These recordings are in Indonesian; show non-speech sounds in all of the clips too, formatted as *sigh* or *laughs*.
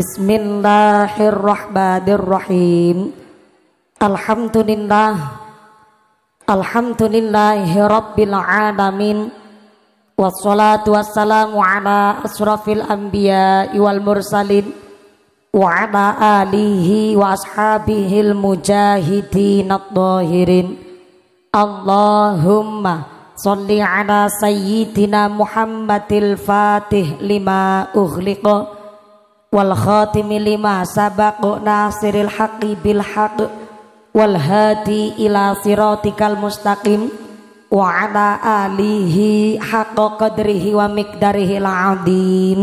Bismillahirrahmanirrahim. Alhamdulillah. Alhamdulillahirabbil alamin. Wassalatu wassalamu ala asrafil anbiya wal mursalin wa ala alihi wa ashabihil mujahidin adh-dhahirin. Allahumma salli ala sayyidina Muhammadil Fatih lima ughliqa wal khatimi lima sabaqu nasiril haqqi bil haqq wal hadi ila siratikal mustaqim wa ala alihi haqqa qadrihi wa miqdarihi la'adim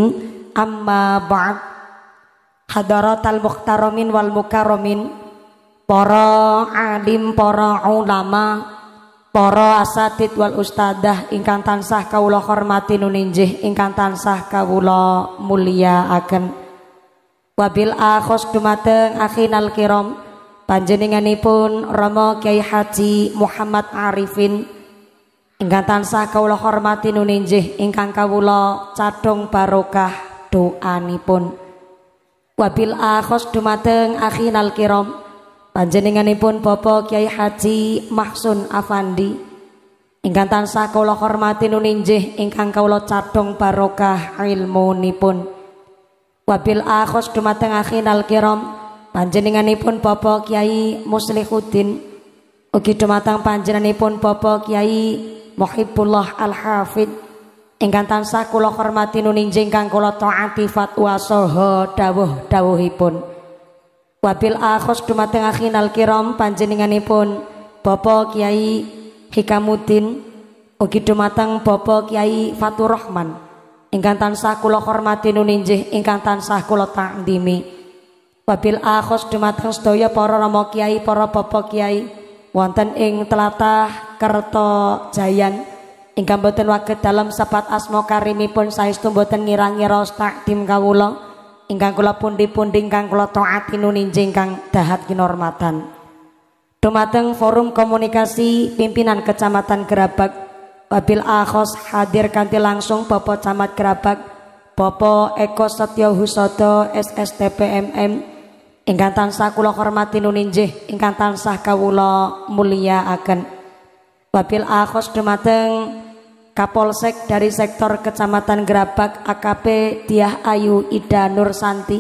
amma ba'd hadaratal muhtaramin wal mukarramin para alim para ulama para asatid wal ustadah ingkang tansah kawula hormati nuninjih ingkang tansah kawula akan wabil akhos dumateng akhinal kiram panjenenganipun Rama Kyai Haji Muhammad Arifin ingkang tansah kawula hormati nuninjih ingkang kawula cadhong barokah doanipun wabil akhos dumateng akhinal kiram panjenenganipun Bapak Kyai Haji Mahsun Afandi ingkang tansah kawula hormati nuninjih ingkang kawula cadhong barokah ilmunipun Wabil akhos dumateng akhinal kiram panjenenganipun Bapak Kiai Muslihuddin ugi dumateng panjenenganipun Bapak Kiai Muhibbullah Al-Hafid ingkang tansah kula hormati nuninjing kang kula taati fatwa saha dawuh-dawuhipun. Wabil akhos dumateng akhinal kiram panjenenganipun Bapak Kiai Hikamuddin ugi dumateng Bapak Kiai Faturrahman ingkang tansah kula hormati nuninjih ingkang tansah kula takdimi wabil akhos dumateng sedaya para rama kiai para bapak kiai wonten ing telatah Kerto Jayan ingkang boten waget dalam sepat asma karimipun saestu boten ngirangi raos takdim kawula ingkang kula pundi-pundi ingkang kula taati nuninjih ingkang dahat kinormatan dumateng forum komunikasi pimpinan Kecamatan Gerabak wabil akhos hadir kanti langsung Bapak Camat Gerabak Bapak Eko Setyo Husodo SSTPMM ingkang tansah kula hormati nuninjih ingkang tansah kawula akan wabil akhos dumateng Kapolsek dari sektor Kecamatan Gerabak AKP Diah Ayu Ida Nursanti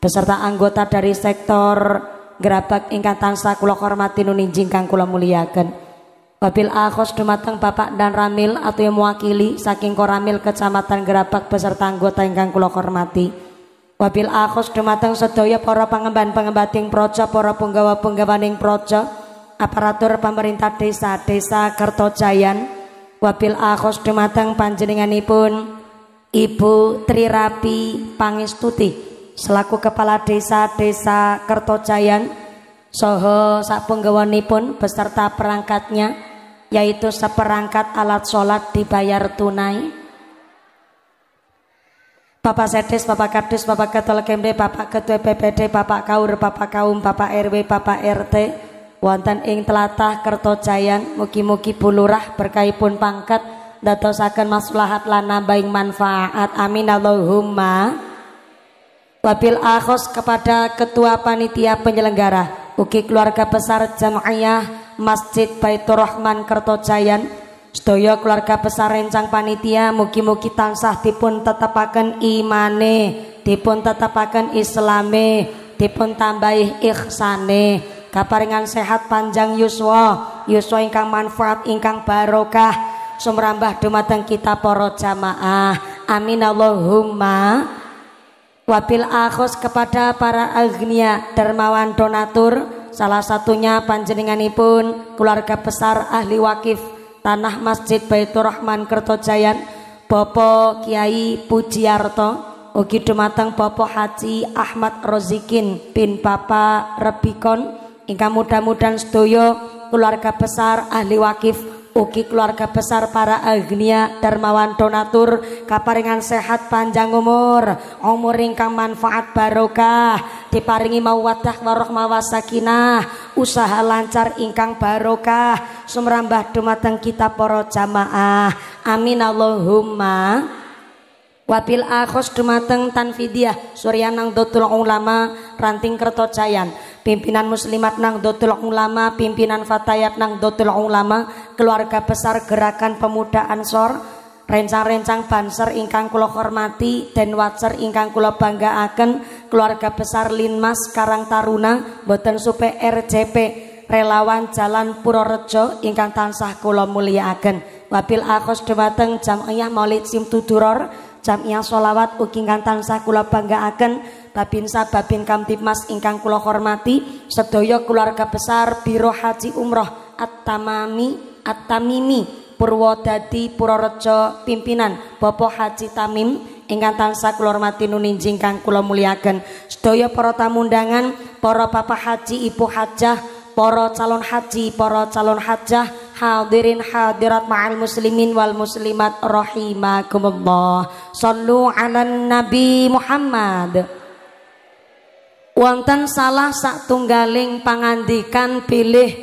beserta anggota dari sektor Gerabak ingkang tansah kula hormati nuninjih ingkang mulia akan. Wabil akhos dumateng Bapak dan Ramil atau yang mewakili saking Koramil Kecamatan Gerabak beserta anggota ingkang kula hormati. Wabil akhos dumateng Sedoya para pangemban-pengembating projo, para penggawa penggawaning projo, aparatur pemerintah desa-desa Kertojayan. Wabil akhos dumateng panjenenganipun Ibu Tri Rapi Pangestuti selaku kepala desa-desa Kertojayan Soho sak penggawanipun beserta perangkatnya yaitu seperangkat alat sholat dibayar tunai. Bapak Sedis, Bapak Kardus, Bapak Ketua Kemde, Bapak Ketua PPD, Bapak Kaur, Bapak Kaum, Bapak RW, Bapak RT, wonten ing telatah Kertojayan, muki muki bulurah berkaipun pangkat dadosaken maslahat lana baik manfaat. Amin Allahumma. Wabil akhos kepada ketua panitia penyelenggara, uki keluarga besar Jamaiyah, Masjid Baitur Rahman Kertojayan sedaya keluarga besar rencang panitia mugi-mugi tansah dipun tetapakan imane dipun tetapakan islame dipun tambahi ikhsane kaparingan sehat panjang yuswa yuswa ingkang manfaat ingkang barokah sumrambah dumateng kita poro jamaah amin Allahumma wabil akhos kepada para agnia dermawan donatur salah satunya panjenenganipun keluarga besar ahli wakif tanah Masjid Baitur Rahman Kertojayan Bopo Kiai Pujiarto ugi dumateng Bopo Haji Ahmad Rozikin bin Bapak Rebikon ingka mudah-mudahan sedoyo keluarga besar ahli wakif ugi keluarga besar para agnia dermawan donatur kaparingan sehat panjang umur umur ringkang manfaat barokah diparingi mawadah waroh mawasakinah usaha lancar ingkang barokah sumrambah dumateng kita poro jamaah amin Allahumma Wabil akhos dumateng tanfidiyah nang dotul ulama ranting kertocayan pimpinan muslimat nang dotul ulama pimpinan fatayat nang dotul ulama keluarga besar gerakan pemuda ansor rencang-rencang banser ingkang kula hormati dan wacer ingkang kula banggaaken keluarga besar Linmas Karang Taruna boten supe RJP relawan Jalan Purworejo ingkang tansah kula agen wabil akhos dumateng ayah Maulid Simtuduror jamiah sholawat ugi tansah kula banggaaken babinsa babin kamtipmas ingkang kula hormati sedaya keluarga besar biro haji umroh at-tamami at-tamimi Purwodadi Purworejo pimpinan bopo Haji Tamim ingkang tansah kula hormati nuninjing kang kula muliaken sedaya para tamu undangan para bapak haji ibu hajah para calon haji para calon hajah Hadirin hadirat ma'al muslimin wal muslimat rahimakumullah. Sallu ala Nabi Muhammad. Wonten salah satunggaling pangandikan pilih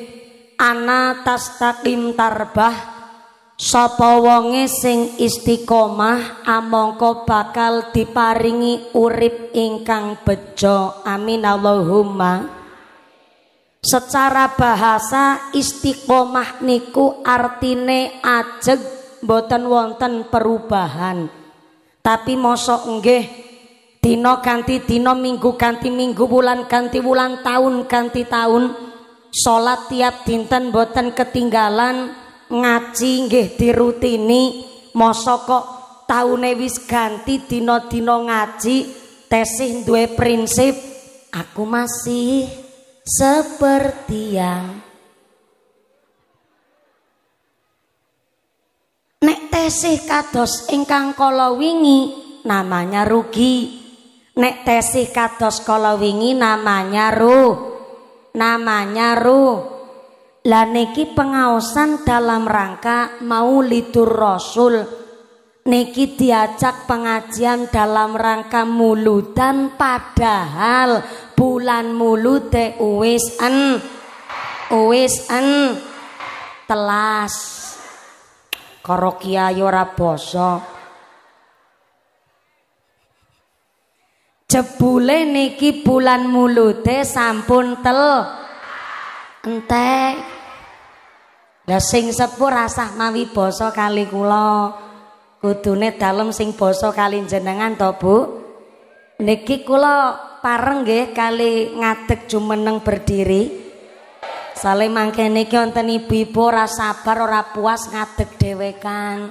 ana tastaqim tarbah sapa wonge sing istiqomah amangka bakal diparingi urip ingkang bejo amin Allahumma secara bahasa istiqomah niku artine ajeg boten wonten perubahan tapi mosok nggih dina kanthi dina minggu kanthi minggu bulan ganti bulan tahun ganti tahun salat tiap dinten boten ketinggalan ngaji nggih dirutini mosok kok taune wis ganti dina-dina ngaji tesih duwe prinsip aku masih seperti yang Nek tesih kados ingkang kala wingi namanya rugi. Nek tesih kados kala wingi namanya ru Namanya ru Lah niki pengaosan dalam rangka Maulidur Rasul. Niki diajak pengajian dalam rangka muludan padahal bulan mulu te uwis en uwis en telas karo kiai ora basa jebule niki bulan mulute sampun tel entek lah sing sepuh rasah mawi basa kali kula kudune dalem sing basa kali jenengan to Bu niki kula pareng nggih kali ngadeg jumeneng berdiri. Saleh mangkene iki wonten ibu-ibu ora sabar ora puas ngadeg dhewekan.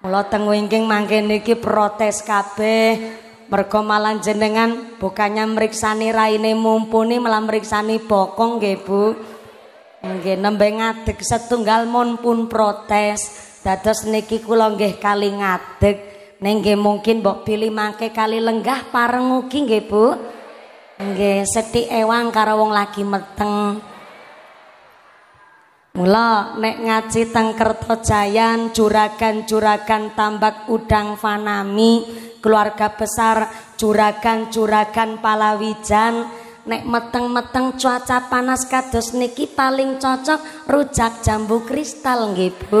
Mula teng wingking mangkene iki protes kabeh. Mergo malah jenengan bukannya meriksani raine mumpuni malah meriksani bokong nggih Bu. Nggih nembe ngadeg setunggal mon pun protes. Dados niki kula nggih kali ngadeg. Nengge mungkin bok pilih mangke kali lenggah pareng ugi nggih Bu. Nggih, ewang karo wong lagi meteng. Mula nek ngaji teng Kertojayan juragan-juragan tambak udang fanami, keluarga besar juragan-juragan Palawijan, nek meteng-meteng cuaca panas kados niki paling cocok rujak jambu kristal nggih Bu.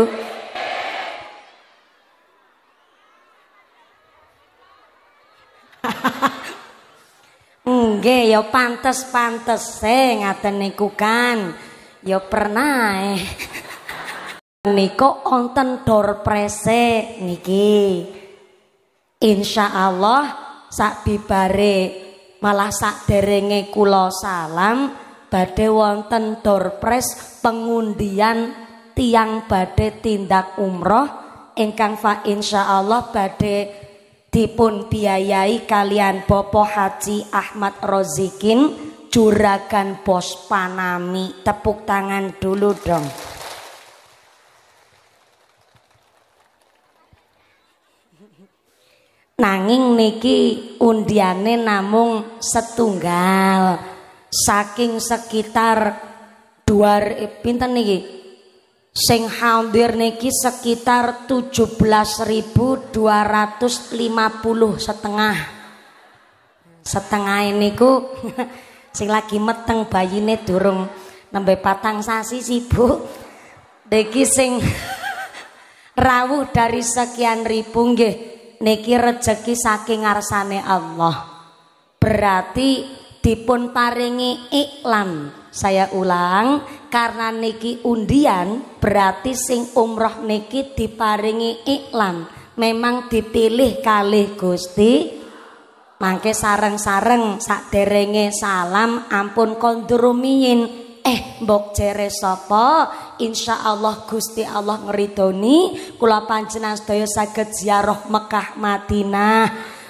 Nggih, ya pantes-pantes e ngaten niku kan. Ya pernah eh. Niko onten dorprese niki. Insya Allah sak bibare malah sak derenge kula salam badhe wonten dorpres pengundian tiang badhe tindak umroh ingkang fa insya Allah badhe dipun biayai kalian Bopo Haji Ahmad Rozikin juragan bos Panami tepuk tangan dulu dong nanging niki undiane namung setunggal saking sekitar dua eh, pinten niki sing hadir niki sekitar 17.250 setengah setengah ini ku *laughs* sing lagi meteng ini durung nembe patang sasi sibuk niki sing *laughs* rawuh dari sekian ribu nggih niki rejeki saking ngarsane Allah berarti dipun paringi iklan saya ulang karena niki undian berarti sing umroh niki diparingi iklan memang dipilih kali Gusti mangke sareng-sareng derenge salam ampun kondurumiin eh mbok jere insya Allah Gusti Allah ngeridoni kula panjenengan sedaya saged ziarah Mekah Madinah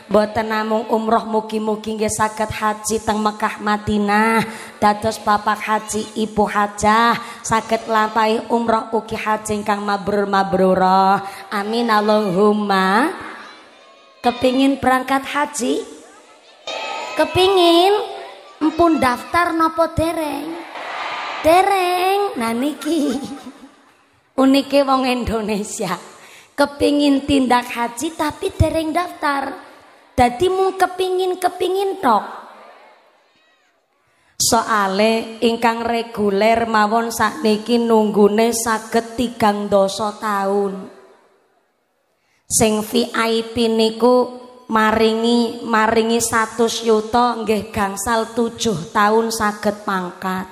boten namung umroh mugi-mugi nggih saged haji teng Mekah Madinah dados bapak haji ibu hajah saged lampahi umroh ugi haji ingkang mabrur mabrurah amin Allahumma kepingin berangkat haji kepingin empun daftar nopo dereng dereng nah niki unike wong Indonesia kepingin tindak haji tapi dereng daftar Dadi mung kepingin-kepingin tok. Soale ingkang reguler mawon sakniki nunggune saged tigang dosa tahun Sing VIP niku maringi maringi 100 yuta nggih gangsal 7 tahun saged pangkat.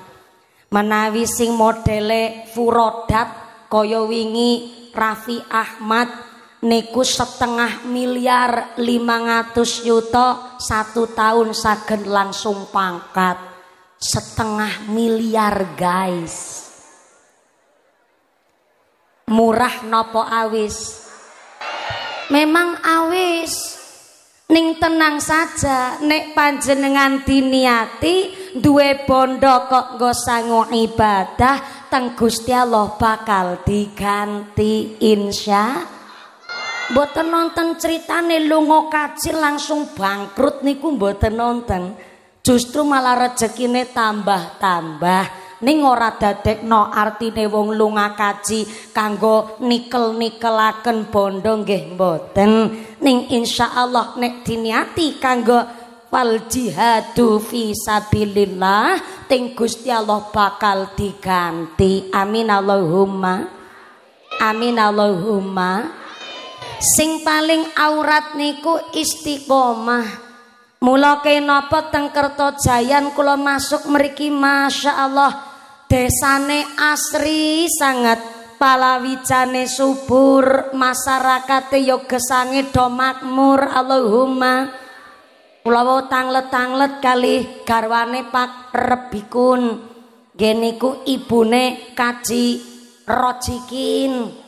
Menawi sing modele Furodat kaya wingi Raffi Ahmad niku setengah miliar lima ratus juta satu tahun sagen langsung pangkat setengah miliar guys murah nopo awis memang awis ning tenang saja nek panjenengan diniati duwe bondo kok go sangu ibadah teng Gusti Allah bakal diganti insya Mboten nonton ceritane lunga kaji langsung bangkrut niku mboten nonton. Justru malah rezekine tambah-tambah. ning ora dadekno artine wong lunga kaji kanggo nikel-nikelaken bondo nggih mboten ning insyaallah nek diniati kanggo wal jihadu fi sabilillah ting Gusti Allah bakal diganti amin Allahumma amin Allahumma Sing paling aurat niku istiqomah. Mula kenapa teng Kertojayan kula masuk mriki Masya Allah desane asri sangat palawijane subur masyarakat yo ya gesange do makmur Allahumma kula tanglet-tanglet kali garwane Pak Rebikun geniku ibune Kaji Rojikin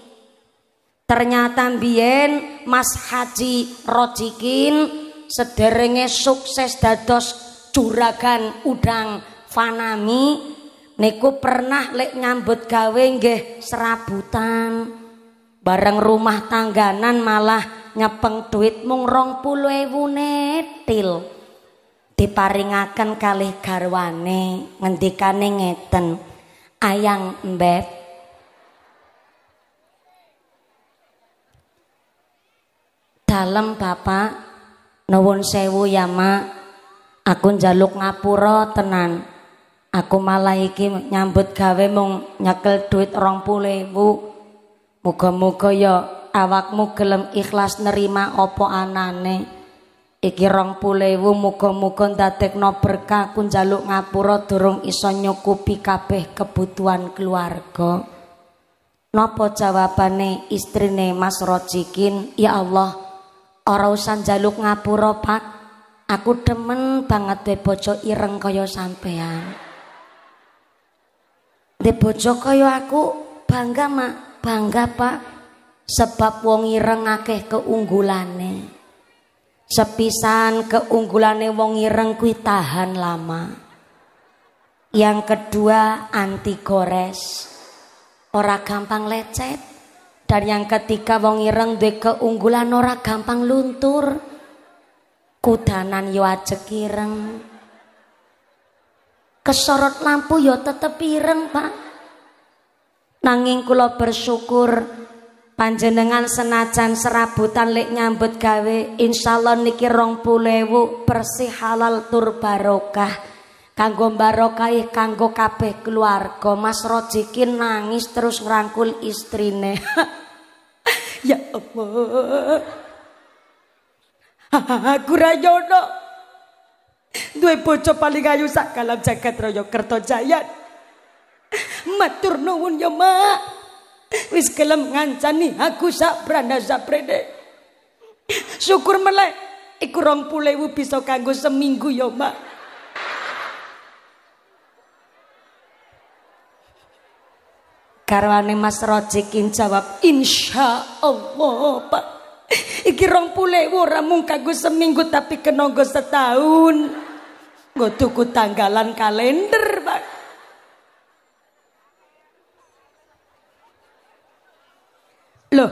Ternyata mbiyen Mas Haji Rojikin sederenge sukses dados juragan udang Fanami niku pernah lek nyambut gawe nggih serabutan. Bareng rumah tangganan malah nyepeng duit mung 20.000 netil. diparingaken kalih garwane ngendikane ngeten ayang mbeb Dalem Bapak nuwun sewu ya Mak. Aku njaluk ngapura tenan. Aku malah iki nyambut gawe mung nyekel duit 20.000. Muga-muga ya awakmu gelem ikhlas nerima opo anane. Iki 20.000 muga-muga ndadekno berkah aku njaluk ngapura durung iso nyukupi kabeh kebutuhan keluarga. Nopo jawabane istrine Mas Rojikin? Ya Allah, Ora usah njaluk ngapura, Pak. Aku demen banget de bojo ireng kaya sampean. De bojo kaya aku bangga, Mak. Bangga, Pak. Sebab wong ireng akeh keunggulane. Sepisan keunggulane wong ireng kuwi tahan lama. Yang kedua anti gores. Ora gampang lecet. Dan yang ketiga wong ireng duwe keunggulan ora gampang luntur. Kudanan yo ajek ireng. Kesorot lampu yo tetep ireng, Pak. Nanging kula bersyukur panjenengan senajan serabutan lek nyambut gawe insyaallah niki 20000 bersih halal tur barokah kanggo barokah kanggo kabeh keluarga Mas Rojiki nangis terus ngerangkul istrine *laughs* ya Allah *laughs* aku rayono dua bojo paling ayu sak kalam jagat kerto Kertajaya matur nuwun ya mak wis gelem ngancani aku sak branda saprene syukur melek iku 20.000 bisa kanggo seminggu ya mak Karwane Mas Rojikin jawab, "Insya Allah, Pak." Iki rong pule ora mung kanggo seminggu tapi kena setahun. gue tuku tanggalan kalender, Pak. Loh,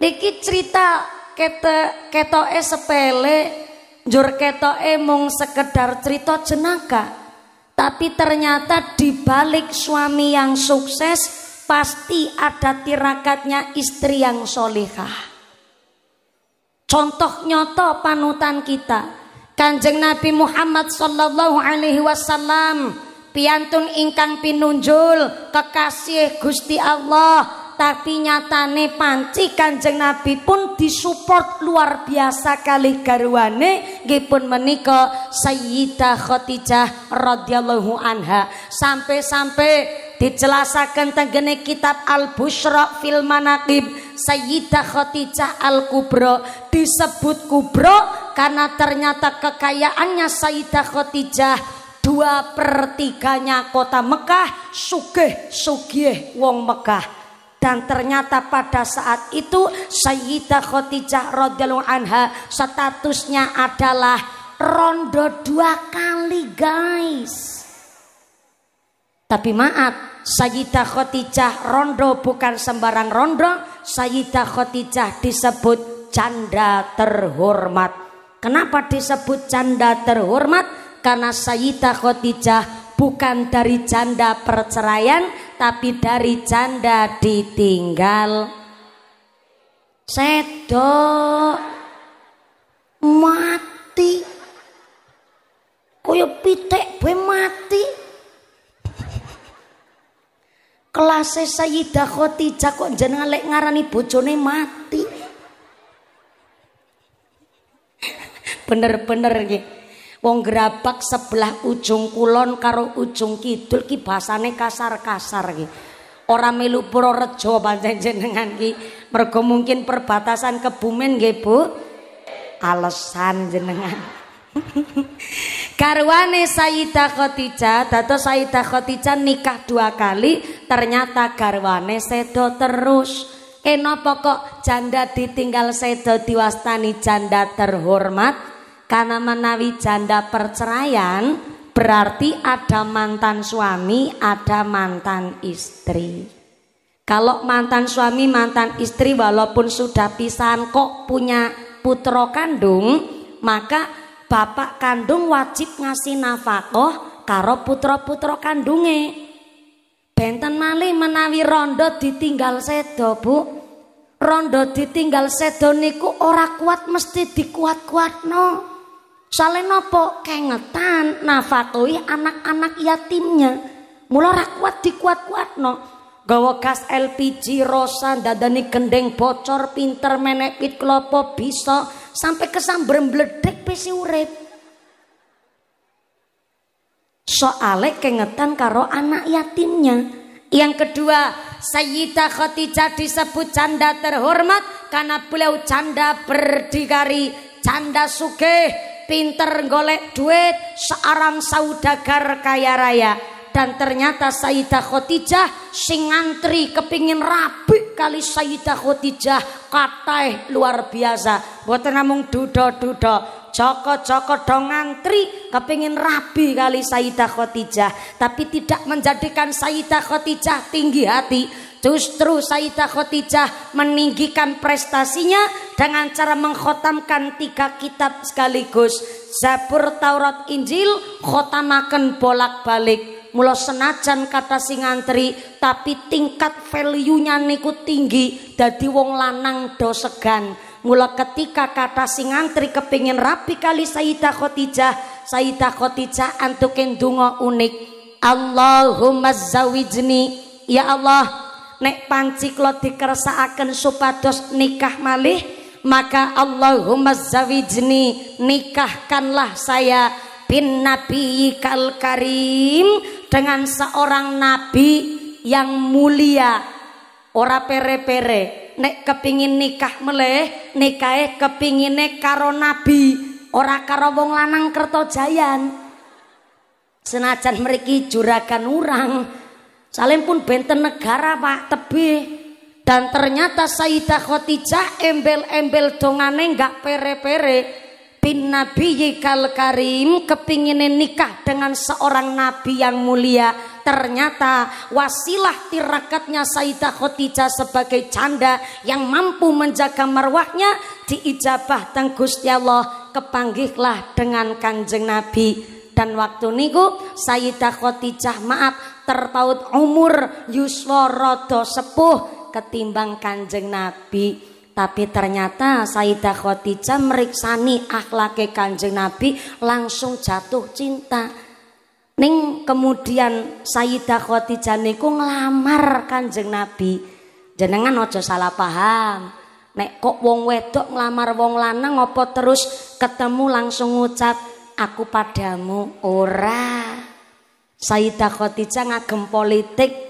niki cerita kete ketoke sepele, jur ketoke mung sekedar cerita jenaka. Tapi ternyata di balik suami yang sukses pasti ada tirakatnya istri yang solehah. Contoh nyoto panutan kita. Kanjeng Nabi Muhammad sallallahu alaihi wasallam piantun ingkang pinunjul kekasih Gusti Allah tapi nyatane panci Kanjeng Nabi pun disupport luar biasa kali garwane Gipun menikah Sayyidah Khadijah radhiyallahu anha sampai-sampai dijelasaken tenggene kitab Al busra fil Manaqib Sayyidah khotijah Al Kubro disebut Kubro karena ternyata kekayaannya Sayyidah Khotijah dua pertiganya kota Mekah sugih sugih wong Mekah dan ternyata pada saat itu Sayyidah Khadijah radhiyallahu anha statusnya adalah rondo dua kali guys tapi maaf, Sayyidah Khotijah rondo bukan sembarang rondo. Sayyidah Khotijah disebut canda terhormat. Kenapa disebut canda terhormat? Karena Sayyidah Khotijah bukan dari canda perceraian, tapi dari canda ditinggal. Sedok. Mase Sayyidah Khadijah kok jenengan lek ngarani bojone mati. *laughs* Bener-bener nggih. Wong gerabak sebelah ujung kulon karo ujung kidul ki basane kasar-kasar ki. Ora melu Purworejo pancen jenengan ki. Mergo mungkin perbatasan Kebumen nggih, Bu. Alasan jenengan. *laughs* Karwane Sayyidah Khadijah, Dato Sayyidah Khadijah nikah dua kali, ternyata karwane sedo terus. Eno pokok janda ditinggal sedo diwastani janda terhormat? Karena menawi janda perceraian berarti ada mantan suami, ada mantan istri. Kalau mantan suami, mantan istri walaupun sudah pisan kok punya putra kandung, maka bapak kandung wajib ngasih nafkah karo putra-putra kandunge. Benten malih menawi rondo ditinggal sedo, Bu. Rondo ditinggal sedo niku ora kuat mesti dikuat-kuatno. Soale nopo? kengetan nafkahi anak-anak yatimnya. Mula ora kuat dikuat-kuatno gawa gas LPG rosa dadani gendeng bocor pinter menek pit klopo bisa sampai kesamber mbledek pesi urep soale kengetan karo anak yatimnya yang kedua Sayyidah Khadijah disebut canda terhormat karena beliau canda berdikari canda sugih pinter golek duit seorang saudagar kaya raya dan ternyata Sayyidah Khadijah sing ngantri kepingin rapi kali Sayyidah Khadijah katai luar biasa buat namung duda-duda Joko-joko dong ngantri kepingin rapi kali Sayyidah Khadijah tapi tidak menjadikan Sayyidah Khadijah tinggi hati Justru Sayyidah Khotijah meninggikan prestasinya dengan cara mengkhotamkan tiga kitab sekaligus. Zabur, Taurat, Injil, khotamakan bolak-balik. Mula senajan kata singantri, ngantri tapi tingkat value-nya niku tinggi jadi wong lanang do segan. Mula ketika kata singantri ngantri kepingin rapi kali Sayyidah Khotijah Sayyidah Khotijah antukin dungo unik. Allahumma zawijni, ya Allah, nek panci kula akan supados nikah malih, maka Allahumma zawijni, nikahkanlah saya bin Nabi Kal Karim dengan seorang nabi yang mulia ora pere-pere nek kepingin nikah meleh nikahe kepingine karo nabi ora karo wong lanang kertojayan senajan meriki juragan urang salim pun benten negara pak tebi dan ternyata Sayyidah Khotijah embel-embel dongane nggak pere-pere bin Nabi Yikal Karim kepingin nikah dengan seorang Nabi yang mulia ternyata wasilah tirakatnya Sayyidah Khadijah sebagai canda yang mampu menjaga marwahnya diijabah teng Gusti Allah kepanggihlah dengan kanjeng Nabi dan waktu niku Sayyidah Khadijah maaf terpaut umur yuswa Rodo sepuh ketimbang kanjeng Nabi tapi ternyata Sayyidah Khadijah meriksani akhlaknya kanjeng Nabi langsung jatuh cinta. Ning kemudian Sayyidah Khadijah niku ngelamar kanjeng Nabi. Jenengan ojo salah paham. Nek kok wong wedok ngelamar wong lanang ngopo terus ketemu langsung ngucap aku padamu ora. Sayyidah Khadijah ngagem politik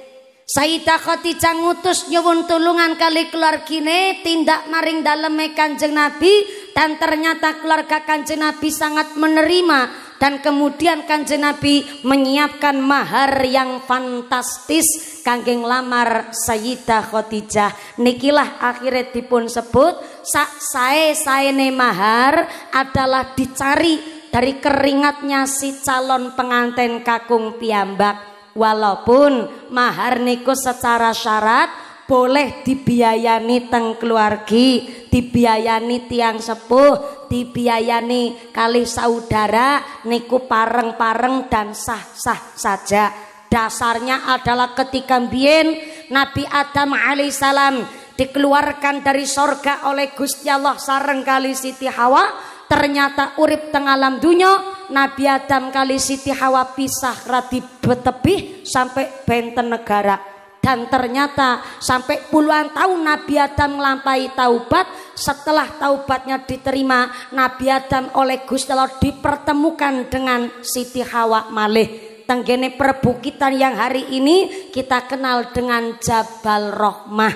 Sayyidah Khadijah ngutus nyuwun tulungan kali keluargine tindak maring dalam Kanjeng Nabi dan ternyata keluarga Kanjeng Nabi sangat menerima dan kemudian Kanjeng Nabi menyiapkan mahar yang fantastis kangging lamar Sayyidah Khadijah nikilah akhirnya dipun sebut sak sae saene mahar adalah dicari dari keringatnya si calon pengantin kakung piambak walaupun mahar niku secara syarat boleh dibiayani teng keluargi, dibiayani tiang sepuh, dibiayani kali saudara niku pareng-pareng dan sah-sah saja. Dasarnya adalah ketika bien Nabi Adam alaihissalam dikeluarkan dari sorga oleh Gusti Allah sareng kali Siti Hawa ternyata urip tengalam dunyo Nabi Adam kali Siti Hawa pisah radi betebih sampai benten negara dan ternyata sampai puluhan tahun Nabi Adam melampaui taubat setelah taubatnya diterima Nabi Adam oleh Gusti Allah dipertemukan dengan Siti Hawa malih tenggene perbukitan yang hari ini kita kenal dengan Jabal Rohmah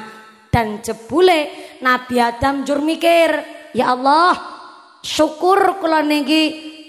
dan jebule Nabi Adam jur ya Allah syukur kula niki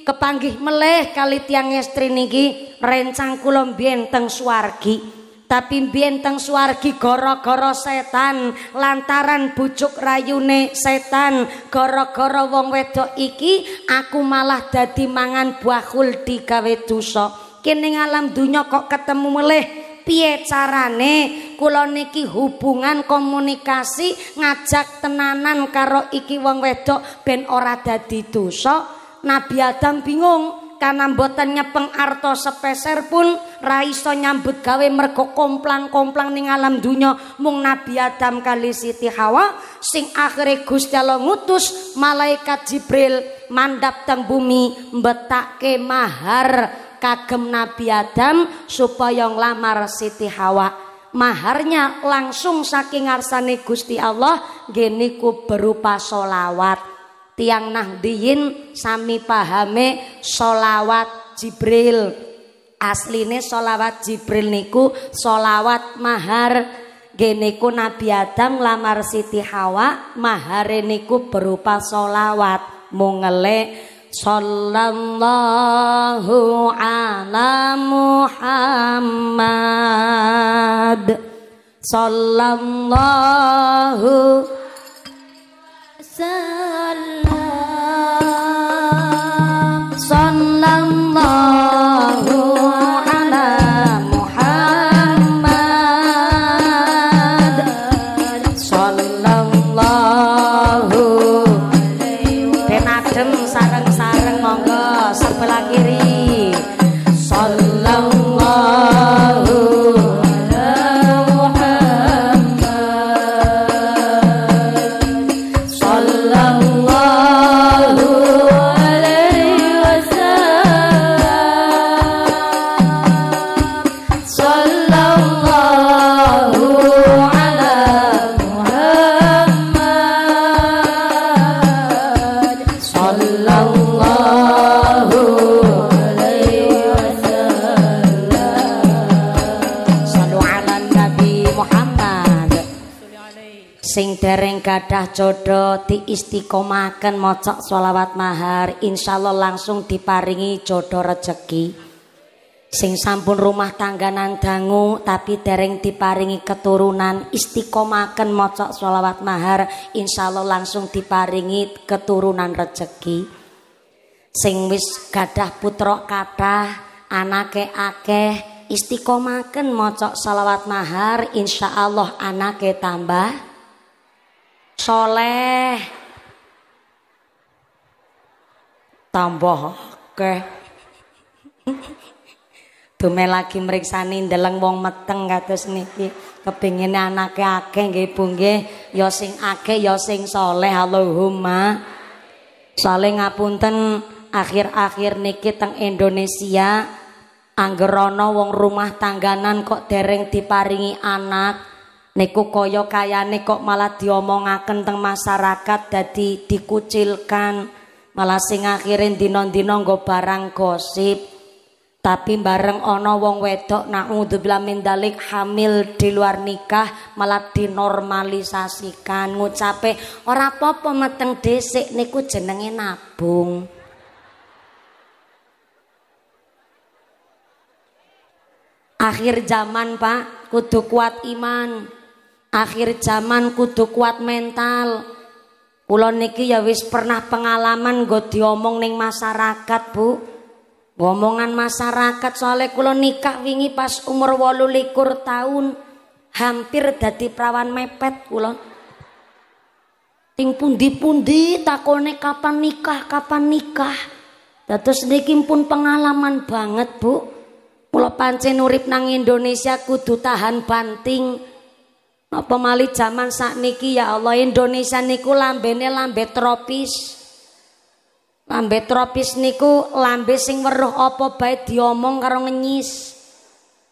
kepanggih meleh kali tiang estri niki rencang kula mbiyen teng swargi. Tapi mbiyen teng swargi gara-gara setan, lantaran bujuk rayune setan, gara-gara wong wedok iki aku malah dadi mangan buah khuldi gawe dosa. Kene alam dunya kok ketemu meleh piye carane kula niki hubungan komunikasi ngajak tenanan karo iki wong wedok ben ora dadi dosa Nabi Adam bingung karena mboten nyepeng arto sepeser pun raiso nyambut gawe mergo komplang-komplang ning alam dunya mung Nabi Adam kali Siti Hawa sing akhire Gusti Allah ngutus malaikat Jibril mandap teng bumi mbetake mahar kagem Nabi Adam supaya nglamar Siti Hawa. Maharnya langsung saking ngarsane Gusti Allah geniku berupa solawat. Tiang nahdiin sami pahame solawat Jibril. aslinya solawat Jibril niku solawat mahar geniku Nabi Adam lamar Siti Hawa mahare niku berupa solawat mungele sallallahu ala Muhammad sallallahu sallam gadah jodoh istiqomahkan mocok sholawat mahar insya Allah langsung diparingi jodoh rejeki sing sampun rumah tangganan dangu tapi dereng diparingi keturunan istiqomahkan mocok sholawat mahar insya Allah langsung diparingi keturunan rejeki sing wis gadah putra anak anake akeh istiqomahkan mocok sholawat mahar insya anak anake tambah soleh tambah ke Dume lagi meriksani ndeleng wong meteng kados niki. Kepingin anake akeh nggih Bu nggih, ya sing akeh ya sing saleh Allahumma. Saleh ngapunten akhir-akhir niki teng Indonesia angger ana wong rumah tangganan kok dereng diparingi anak niku kaya kayane kok malah diomongaken teng masyarakat dadi dikucilkan malah sing akhire dina-dina nggo barang gosip tapi bareng ana wong wedok naudzubillah min dalik hamil di luar nikah malah dinormalisasikan ngucape ora apa-apa meteng dhisik niku jenenge nabung akhir zaman pak kudu kuat iman akhir zaman kudu kuat mental. Kula niki ya wis pernah pengalaman nggo diomong ning masyarakat, Bu. Ngomongan masyarakat soalnya kula nikah wingi pas umur likur tahun. Hampir dadi perawan mepet kula. Ting pundi-pundi takone kapan nikah, kapan nikah. Dados sedikit pun pengalaman banget, Bu. Pulau pancen urip nang Indonesia kudu tahan banting. Apa zaman saat sakniki ya Allah Indonesia niku lambene lambe tropis. Lambe tropis niku lambe sing weruh apa bae diomong karo ngenyis.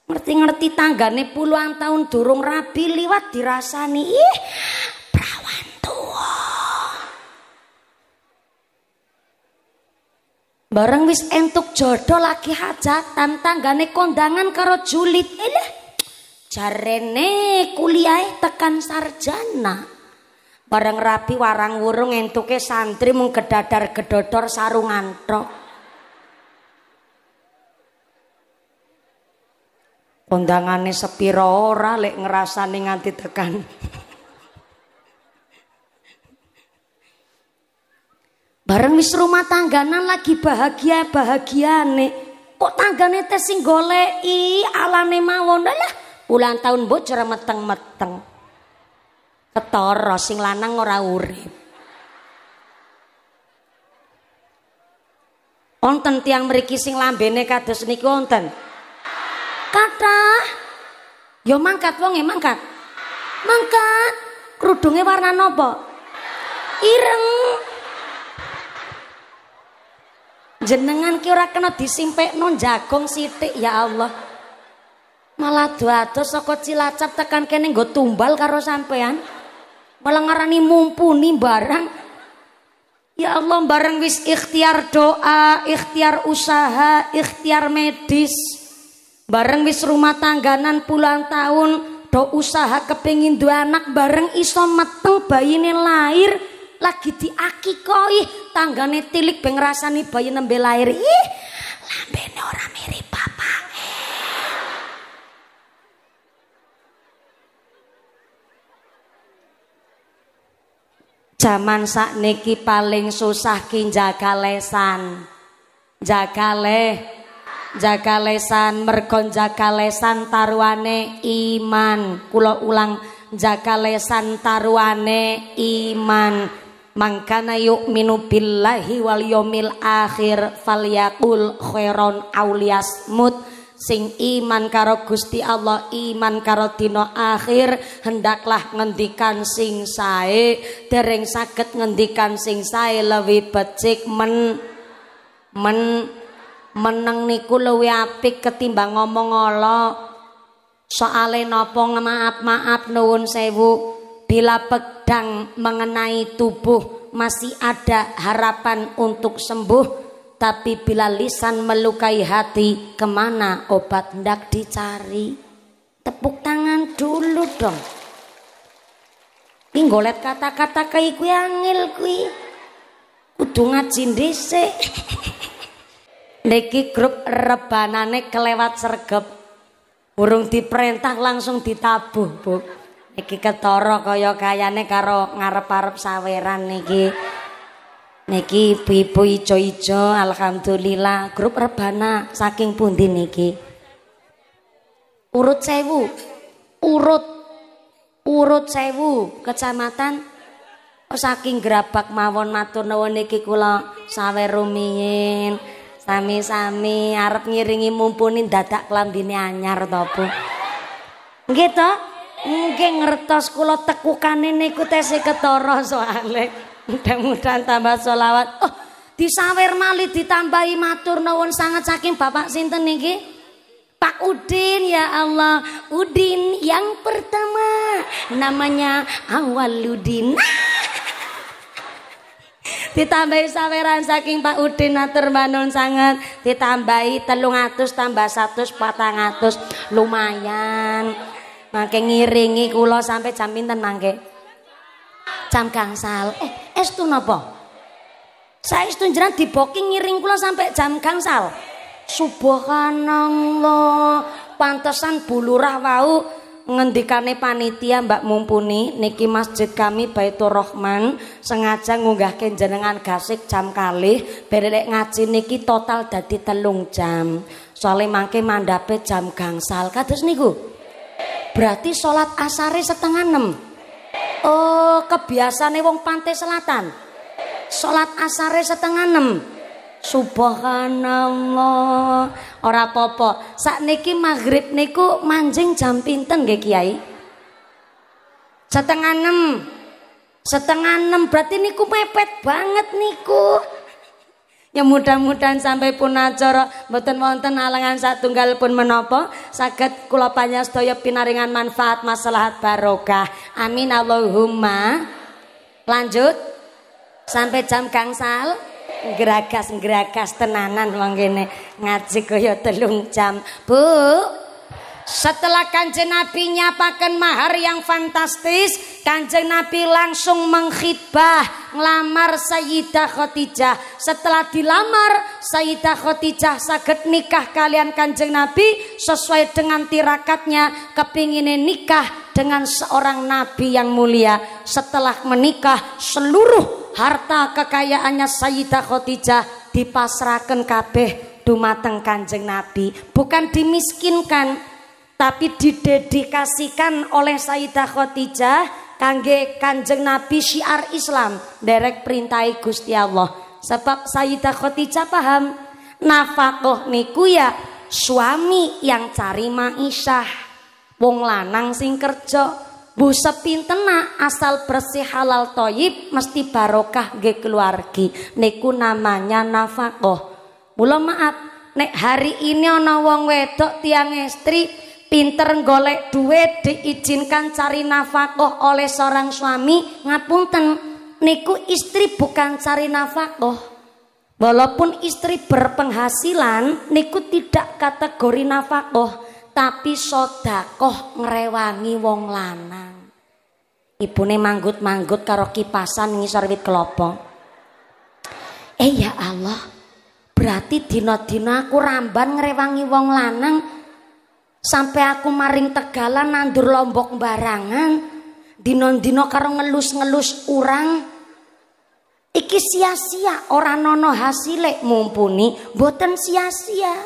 Ngerti-ngerti tanggane puluhan tahun durung rabi liwat dirasani ih perawan tua. Bareng wis entuk jodoh lagi hajatan tanggane kondangan karo julid. Elah Jarene kuliah tekan sarjana. Bareng rapi warang wurung entuke santri menggedadar gedodor sarungan tok. Kondangane sepiro ora lek ngrasani nganti tekan. Bareng wis rumah tangganan lagi bahagia-bahagiane. Kok tanggane tes sing goleki alane mawon lah. Ulang tahun mbok cara meteng-meteng. Ketara sing lanang ora urip. Onten tiang mriki sing lambene kados niku onten. Kathah. Ya mangkat wonge mangkat. Mangkat. kerudungnya warna nopo? Ireng. Jenengan ki ora kena disimpekno jagong sithik ya Allah. Malah terus saka Cilacap tekan kene nggo tumbal karo sampean. Malah ngarani mumpuni barang. Ya Allah bareng wis ikhtiar doa, ikhtiar usaha, ikhtiar medis. Bareng wis rumah tangganan pulang tahun do usaha kepingin dua anak bareng iso bayi bayine lahir lagi koi tanggane tilik pengerasan nih bayi nembe lahir ih lambene ora mirip Zaman niki paling susah ki jaga lesan. Jaga le jaga lesan mergon jaga lesan taruhane iman. Kula ulang jaga lesan taruhane iman. Mangkana minu billahi wal yomil akhir faliyakul khairon mut sing iman karo Gusti Allah iman karo dina akhir hendaklah ngendikan sing sae dereng saged ngendikan sing sae lebih becik men men meneng niku luwih apik ketimbang ngomong ala soale napa maaf maaf nuwun sewu bila pedang mengenai tubuh masih ada harapan untuk sembuh tapi bila lisan melukai hati, kemana obat hendak dicari? Tepuk tangan dulu dong. Ki kata-kata kai kuwi ya, angel kuwi. Kudu ngaji dhisik. *laughs* Niki grup rebanane kelewat sergep. Burung diperintah langsung ditabuh, Bu. Niki ketara kaya kayane karo ngarep-arep saweran niki. Niki ibu-ibu ijo-ijo alhamdulillah grup rebana saking pundi niki. Urut sewu. Urut. Urut sewu kecamatan oh, saking mawon matur nuwun niki kula sawe rumiyin. Sami-sami arep ngiringi mumpuni dadak klambine anyar to, Bu. Nggih to? Nggih ngertos kula tekukane niku tesih ketara Mudah-mudahan tambah sholawat. Oh, disawer malih ditambahi matur nuwun sangat saking Bapak sinten niki? Pak Udin ya Allah Udin yang pertama namanya awal Awaludin *laughs* ditambahi saweran saking Pak Udin Natur manun sangat ditambahi telung atus tambah satu patang atus lumayan mangke ngiringi kulo sampai jam pinten mangke jam gangsal eh saestu napa? Saestu jenengan diboking ngiring kula sampai jam gangsal. Subhanallah, pantesan bulurah wau ngendikane panitia Mbak Mumpuni niki masjid kami Baitur Rahman sengaja ngunggahke jenengan gasik jam kalih berelek ngaji niki total dadi telung jam soalnya mangke mandape jam gangsal kados niku berarti sholat asari setengah enam Oh, kebiasaane wong pantai selatan. Sholat asare setengah enam. Subhanallah. Ora popo. Saat niki maghrib niku manjing jam pinten gak Kiai? Setengah enam. Setengah enam berarti niku mepet banget niku. Ya mudah-mudahan sampai pun punacara mboten wonten alangan satunggal pun menopo saged kula panyastaya pinaringan manfaat maslahat barokah. Amin Allahumma. Lanjut sampai jam gangsal geragas geragas tenanan wong ngaji kaya telung jam. Bu, setelah kanjeng Nabi nyapakan mahar yang fantastis, kanjeng Nabi langsung mengkhidbah ngelamar Sayyidah Khotijah. Setelah dilamar, Sayyidah Khotijah saged nikah kalian kanjeng Nabi sesuai dengan tirakatnya kepingin nikah dengan seorang nabi yang mulia. Setelah menikah, seluruh harta kekayaannya Sayyidah Khotijah dipasrahkan kabeh dumateng kanjeng Nabi bukan dimiskinkan tapi didedikasikan oleh Sayyidah Khadijah kangge Kanjeng Nabi syiar Islam derek perintai Gusti Allah sebab Sayyidah Khadijah paham nafkah niku ya suami yang cari maisyah wong lanang sing kerja Bu sepintena asal bersih halal toyib mesti barokah ge keluargi niku namanya nafkah. Mula maaf nek hari ini ana wong wedok tiang istri pinter golek duit diizinkan cari nafkah oleh seorang suami ngapunten niku istri bukan cari nafkah Walaupun istri berpenghasilan niku tidak kategori nafkah, tapi sodakoh ngerewangi wong lanang. ibu nih manggut-manggut karo kipasan ngisor wit kelopo Eh ya Allah, berarti dino dina aku ramban ngerewangi wong lanang sampai aku maring tegalan nandur lombok barangan dino-dino karo ngelus-ngelus urang iki sia-sia orang nono hasile mumpuni boten sia-sia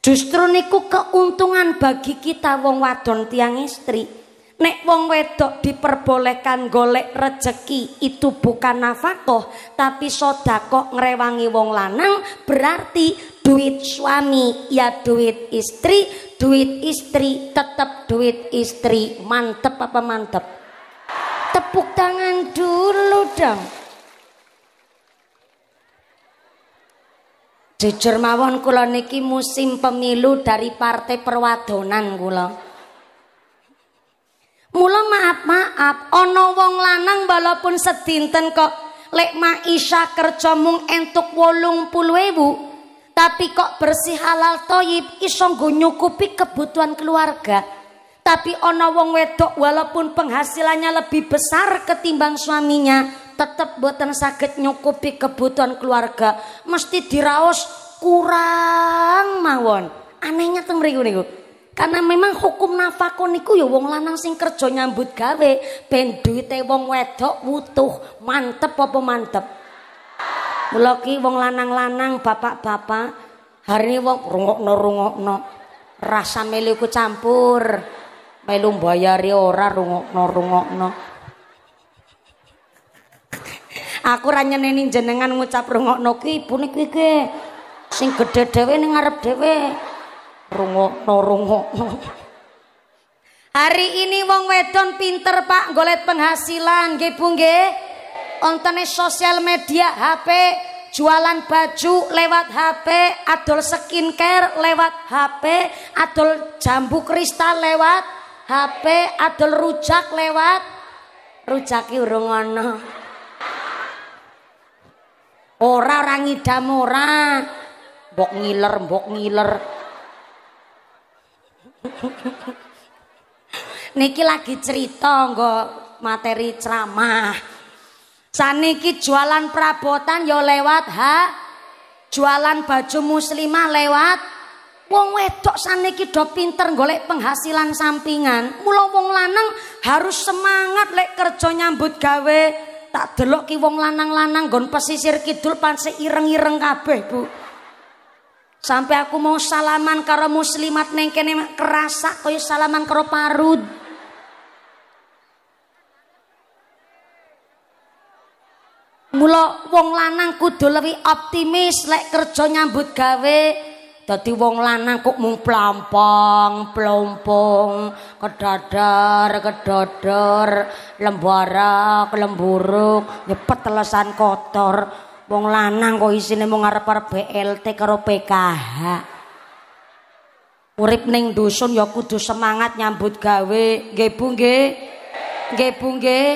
justru niku keuntungan bagi kita wong wadon tiang istri Nek wong wedok diperbolehkan golek rejeki itu bukan nafkah tapi sodako ngerewangi wong lanang berarti duit suami ya duit istri duit istri tetap duit istri mantep apa mantep tepuk tangan dulu dong jujur mawon kula niki musim pemilu dari partai perwadonan kula mula maaf maaf ono wong lanang walaupun sedinten kok lek isya kerja mung entuk wolung puluh ewu tapi kok bersih halal toyib iso nyukupi kebutuhan keluarga. Tapi ono wong wedok walaupun penghasilannya lebih besar ketimbang suaminya, tetap buatan sakit nyukupi kebutuhan keluarga. Mesti diraos kurang mawon. Anehnya teng mriku niku. Karena memang hukum nafako niku ya wong lanang sing kerja nyambut gawe ben wong wedok butuh mantep apa mantep. Mula wong lanang-lanang, bapak-bapak, hari ini wong rungokno-rungokno. Rasa melu ku campur. Melu mbayari ora rungokno-rungokno. Aku ra nyeneni jenengan ngucap rungokno ki ibune kuwi Sing gedhe dhewe ning ngarep dhewe. Rungokno rungokno. Hari ini wong wedon pinter Pak golet penghasilan nggih Bu konten sosial media HP jualan baju lewat HP, adol skincare lewat HP, adol jambu kristal lewat HP, adol rujak lewat rujaki urung ana. Ora ora ngidam ora. Mbok ngiler, mbok ngiler. Niki lagi cerita nggo materi ceramah. Saniki jualan perabotan yo ya lewat ha. Jualan baju muslimah lewat Wong wedok saniki do pinter golek penghasilan sampingan. Mula wong lanang harus semangat lek kerja nyambut gawe. Tak delok ki wong lanang-lanang gon pesisir kidul panse ireng-ireng kabeh, Bu. Sampai aku mau salaman karo muslimat neng kene kerasa koyo salaman karo parud. Mula wong lanang kudu lebih optimis lek kerja nyambut gawe. Dadi wong lanang kok mung plampong, plompong, kedadar, kedodor, lembarak, lemburuk, nyepet telesan kotor. Wong lanang kok isine mung arep-arep BLT karo PKH. Urip ning dusun ya kudu semangat nyambut gawe. Nggih Bu nggih. Nggih Bu nggih.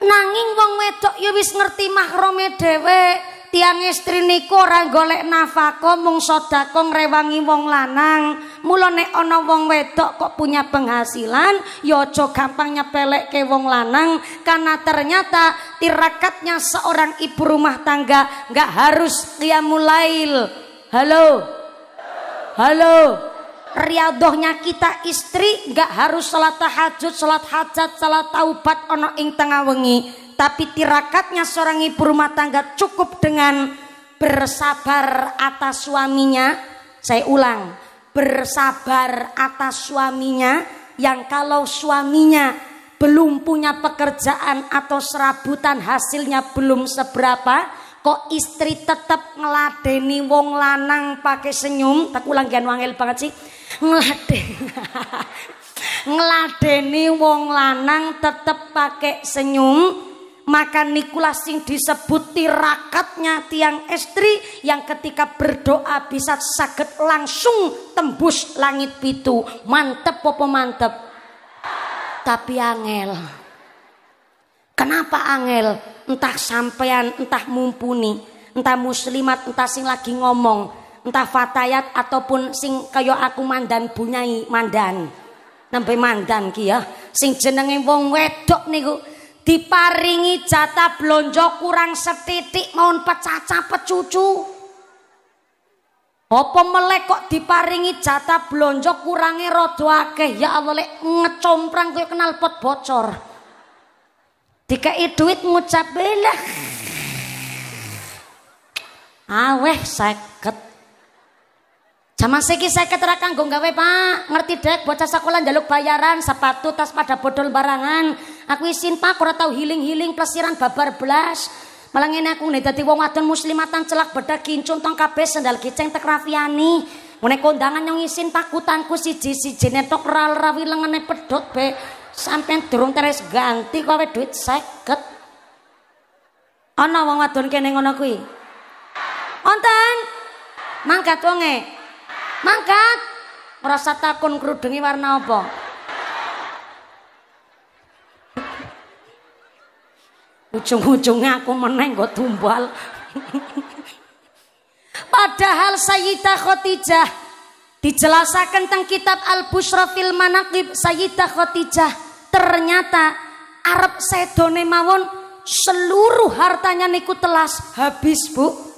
Nanging wong wedok ya wis ngerti mahrome dhewe, Tiang istri niku ora golek nafkah mung sedekah ngrewangi wong lanang. Mula nek ana wong wedok kok punya penghasilan, ya aja gampang nyepelekke wong lanang karena ternyata tirakatnya seorang ibu rumah tangga nggak harus dia mulail. Halo. Halo riadohnya kita istri nggak harus salat tahajud, salat hajat, salat taubat ono ing tengah wengi, tapi tirakatnya seorang ibu rumah tangga cukup dengan bersabar atas suaminya. Saya ulang, bersabar atas suaminya yang kalau suaminya belum punya pekerjaan atau serabutan hasilnya belum seberapa, kok istri tetap ngeladeni wong lanang pakai senyum tak ulang gian wangil banget sih ngladeni *laughs* ngladeni wong lanang tetep pakai senyum maka nikulah sing disebut tirakatnya tiang istri yang ketika berdoa bisa sakit langsung tembus langit pitu mantep popo mantep tapi angel kenapa angel entah sampean entah mumpuni entah muslimat entah sing lagi ngomong entah fatayat ataupun sing kaya aku mandan bunyai mandan nampai mandan ki ya sing jenenge wong wedok niku diparingi jatah blonjo kurang setitik mohon pecaca pecucu apa melek kok diparingi jatah blonjo kurangnya rodo akeh ya Allah lek ngecomprang kaya kenal pot bocor dikei duit ngucap aweh seket sama siki saya keterakan kanggo gawe pak Ngerti dek bocah sekolah jaluk bayaran Sepatu tas pada bodol barangan Aku isin pak kurang tau healing-healing Plesiran babar belas Malah ngene aku nih dadi wong wadon muslimatan celak bedak kincun tong kabeh sendal kiceng tek rafiani. Mune kondangan yang isin takutanku siji-siji netok ral rawi lengene pedot be. Sampean turung teres ganti kowe duit seket. Ana wong wadon kene ngono kuwi. Onten. Mangkat wonge. Mangkat. merasa takon kerudungi warna apa? Ujung-ujungnya aku meneng kok tumbal. Padahal Sayyidah Khotijah dijelaskan tentang kitab Al-Busra fil Manaqib Sayyidah Khotijah ternyata Arab sedone mawon seluruh hartanya niku telas habis bu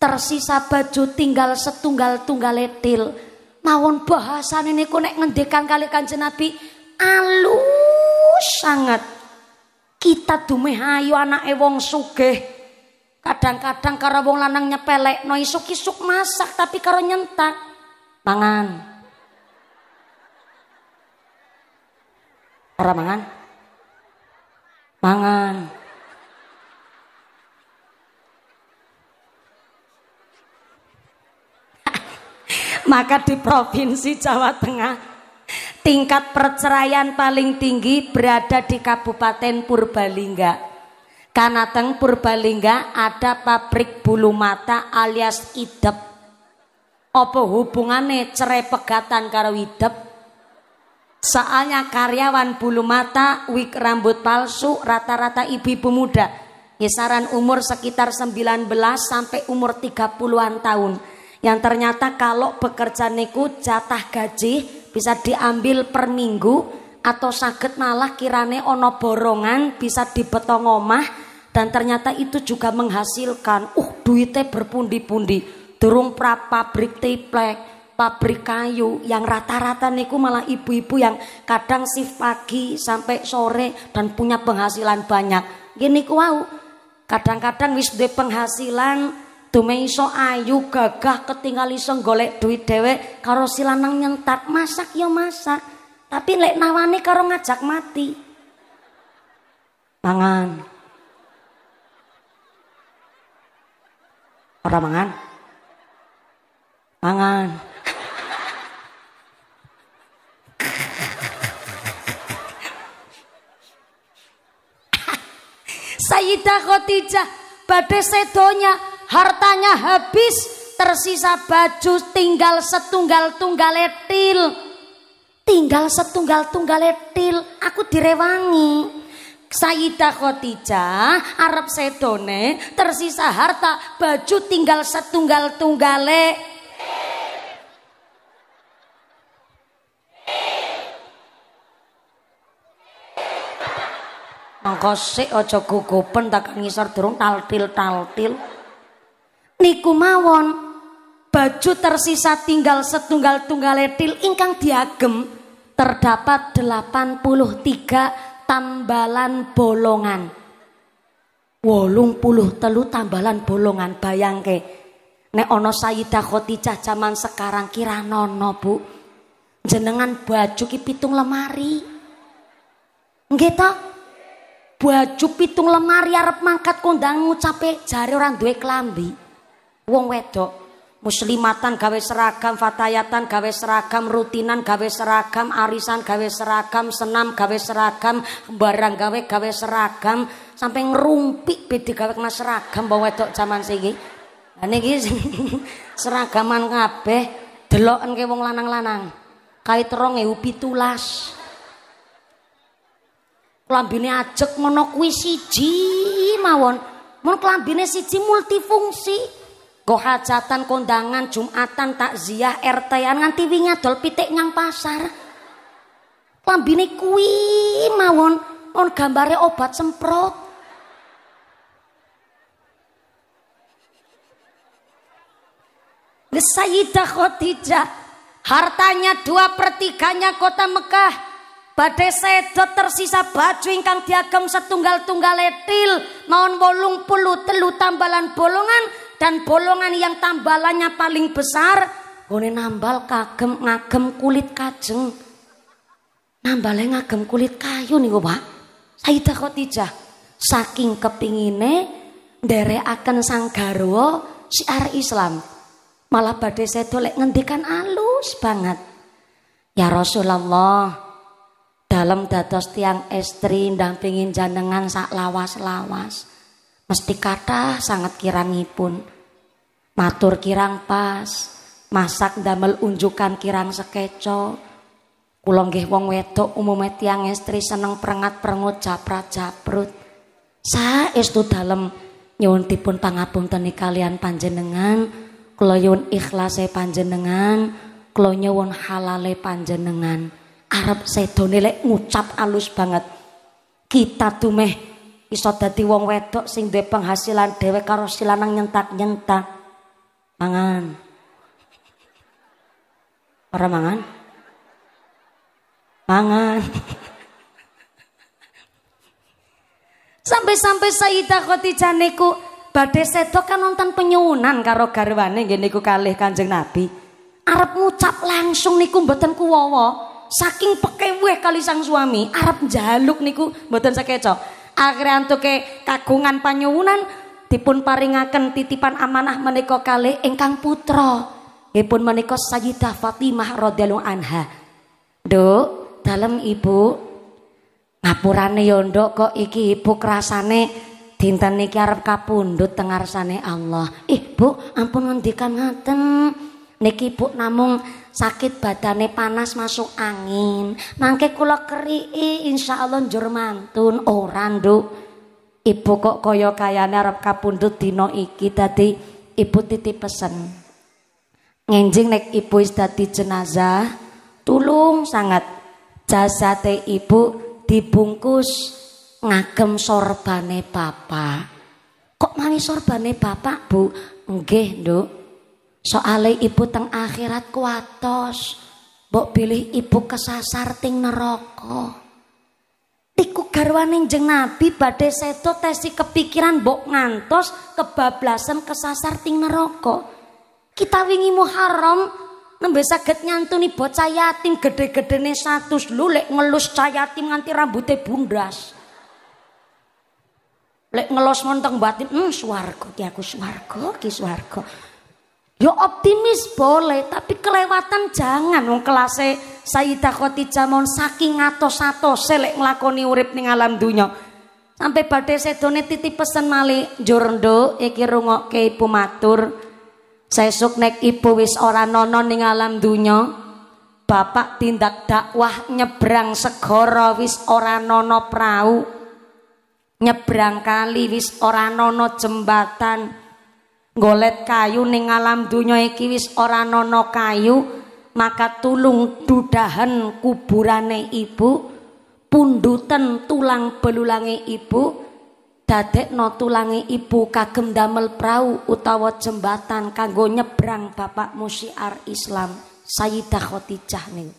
tersisa baju tinggal setunggal tunggal letil mawon bahasan ini konek ngendikan kali Kanjeng Nabi alus sangat kita dume hayu anak ewong suge kadang-kadang karo wong lanang no isuk-isuk masak tapi karo nyentak pangan orang mangan mangan Maka di provinsi Jawa Tengah tingkat perceraian paling tinggi berada di Kabupaten Purbalingga. Karena teng Purbalingga ada pabrik bulu mata alias idep. Apa hubungannya cerai pegatan karo idep? Soalnya karyawan bulu mata, wig rambut palsu, rata-rata ibu-ibu muda. Kisaran umur sekitar 19 sampai umur 30-an tahun yang ternyata kalau bekerja niku jatah gaji bisa diambil per minggu atau sakit malah kirane ono borongan bisa dibetong omah dan ternyata itu juga menghasilkan uh duitnya berpundi-pundi durung pra pabrik teplek pabrik kayu yang rata-rata niku malah ibu-ibu yang kadang shift pagi sampai sore dan punya penghasilan banyak. Gini ku wow. Kadang-kadang wis penghasilan iso ayu gagah ketingali iso golek duit dewe karo si lanang masak ya masak. Tapi lek nawani karo ngajak mati. Mangan. Ora mangan. Mangan. *laughs* Sayyidah Khadijah badhe sedonya hartanya habis, tersisa baju tinggal setunggal tunggal etil. Tinggal setunggal tunggal etil, aku direwangi. Sayyidah Khotijah Arab Sedone, tersisa harta, baju tinggal setunggal tunggal Mongko sik ojok gugupen takkan ngisor durung taltil taltil niku mawon baju tersisa tinggal setunggal tunggal etil ingkang diagem terdapat 83 tambalan bolongan wolung puluh telu tambalan bolongan bayangke nek ono Sayyidah Khotijah zaman sekarang kira nono bu jenengan baju ki pitung lemari nggih baju pitung lemari arep mangkat kondang ngucape jari orang duwe klambi wong wedok muslimatan gawe seragam fatayatan gawe seragam rutinan gawe seragam arisan gawe seragam senam gawe seragam barang gawe gawe seragam sampai ngerumpi beti gawe kena seragam bawa wedok zaman segi ini seragaman kabeh delokan ke wong lanang-lanang kait rong upi tulas, kelambine ajek ngono kuwi siji mawon mun kelambine siji multifungsi Go hajatan kondangan Jumatan takziah RT-an nganti wingi adol pitik nyang pasar. Lambine kuwi mawon on gambare obat semprot. Sayyidah Khadijah Hartanya dua pertiganya kota Mekah Badai sedot tersisa baju ingkang diagem setunggal tunggal etil mawon wolung puluh telu tambalan bolongan dan bolongan yang tambalannya paling besar gue nambal kagem ngagem kulit kajeng nambale ngagem kulit kayu nih, gue Pak takut Khadijah saking kepingine dere sang garwo siar Islam malah badai saya tolek ngendikan alus banget ya Rasulullah dalam dados tiang estri dampingin jenengan sak lawas-lawas mesti kata sangat kirangi pun, matur kirang pas masak damel unjukan kirang sekeco kula wong wedok umumnya tiang istri seneng perengat-perengut japrat-japrut saestu dalem nyuwun dipun tani kalian panjenengan kula nyuwun ikhlase panjenengan kula nyuwun halale panjenengan arab sedone lek ngucap alus banget kita meh iso dadi wong wedok sing duwe penghasilan dhewe karo si lanang nyentak-nyentak. Mangan. Ora mangan? Mangan. *laughs* Sampai-sampai Sayyidah Khadijah niku badhe sedo kan wonten penyuwunan karo garwane nggih niku kalih Kanjeng Nabi. Arep ngucap langsung niku mboten kuwawa. Saking pekeweh kali sang suami, arep njaluk niku mboten sakeca akhirnya untuk kagungan panyuwunan dipun paringaken titipan amanah menika kali ingkang putra nggih pun menika Sayyidah Fatimah radhiyallahu anha Duk, dalem Ibu ngapurane yo ya, kok iki Ibu krasane dinten niki arep kapundhut tengarsane Allah. Ih, Bu, ampun ngendikan ngaten niki Bu namung sakit badane panas masuk angin. Mangke kula keri, insyaallah njur mantun orang oh, Ibu kok kaya kayane arep kapundhut dina iki dadi ibu titip pesen. Ngenjing nek ibu wis dadi jenazah, tulung sangat jasate ibu dibungkus ngagem sorbane bapak. Kok mawi sorbane bapak, Bu? Nggih, Nduk. Soale ibu teng akhirat kuatos. Mbok pilih ibu kesasar ting neraka. Tiku garwane jeng Nabi badhe seto tesi kepikiran mbok ngantos kebablasan kesasar ting neraka. Kita wingi Muharram nembe saged nyantuni bocah yatim gede-gedene satu, lulek lek ngelus cah nganti rambutnya bundras. Lek ngelos monteng batin, hmm suwarga ki aku suwarga ki suwarga Yo ya optimis boleh, tapi kelewatan jangan wong saya Sayyidah Khadijah mon saking atos-atos selek nglakoni urip ning alam dunya. Sampai badhe sedone titip pesen mali njur nduk iki rungokke ibu matur. Sesuk nek ibu wis ora nono ning alam dunya, bapak tindak dakwah nyebrang segara wis ora nono prau. Nyebrang kali wis ora nono jembatan. Golet kayu ning alam donya iki wis ora kayu, maka tulung dudahan kuburane ibu, punduten tulang belulange ibu, no tulangi ibu kagem damel prau utawa jembatan kanggo nyebrang bapak musyiar Islam Sayyidah Khotijah ning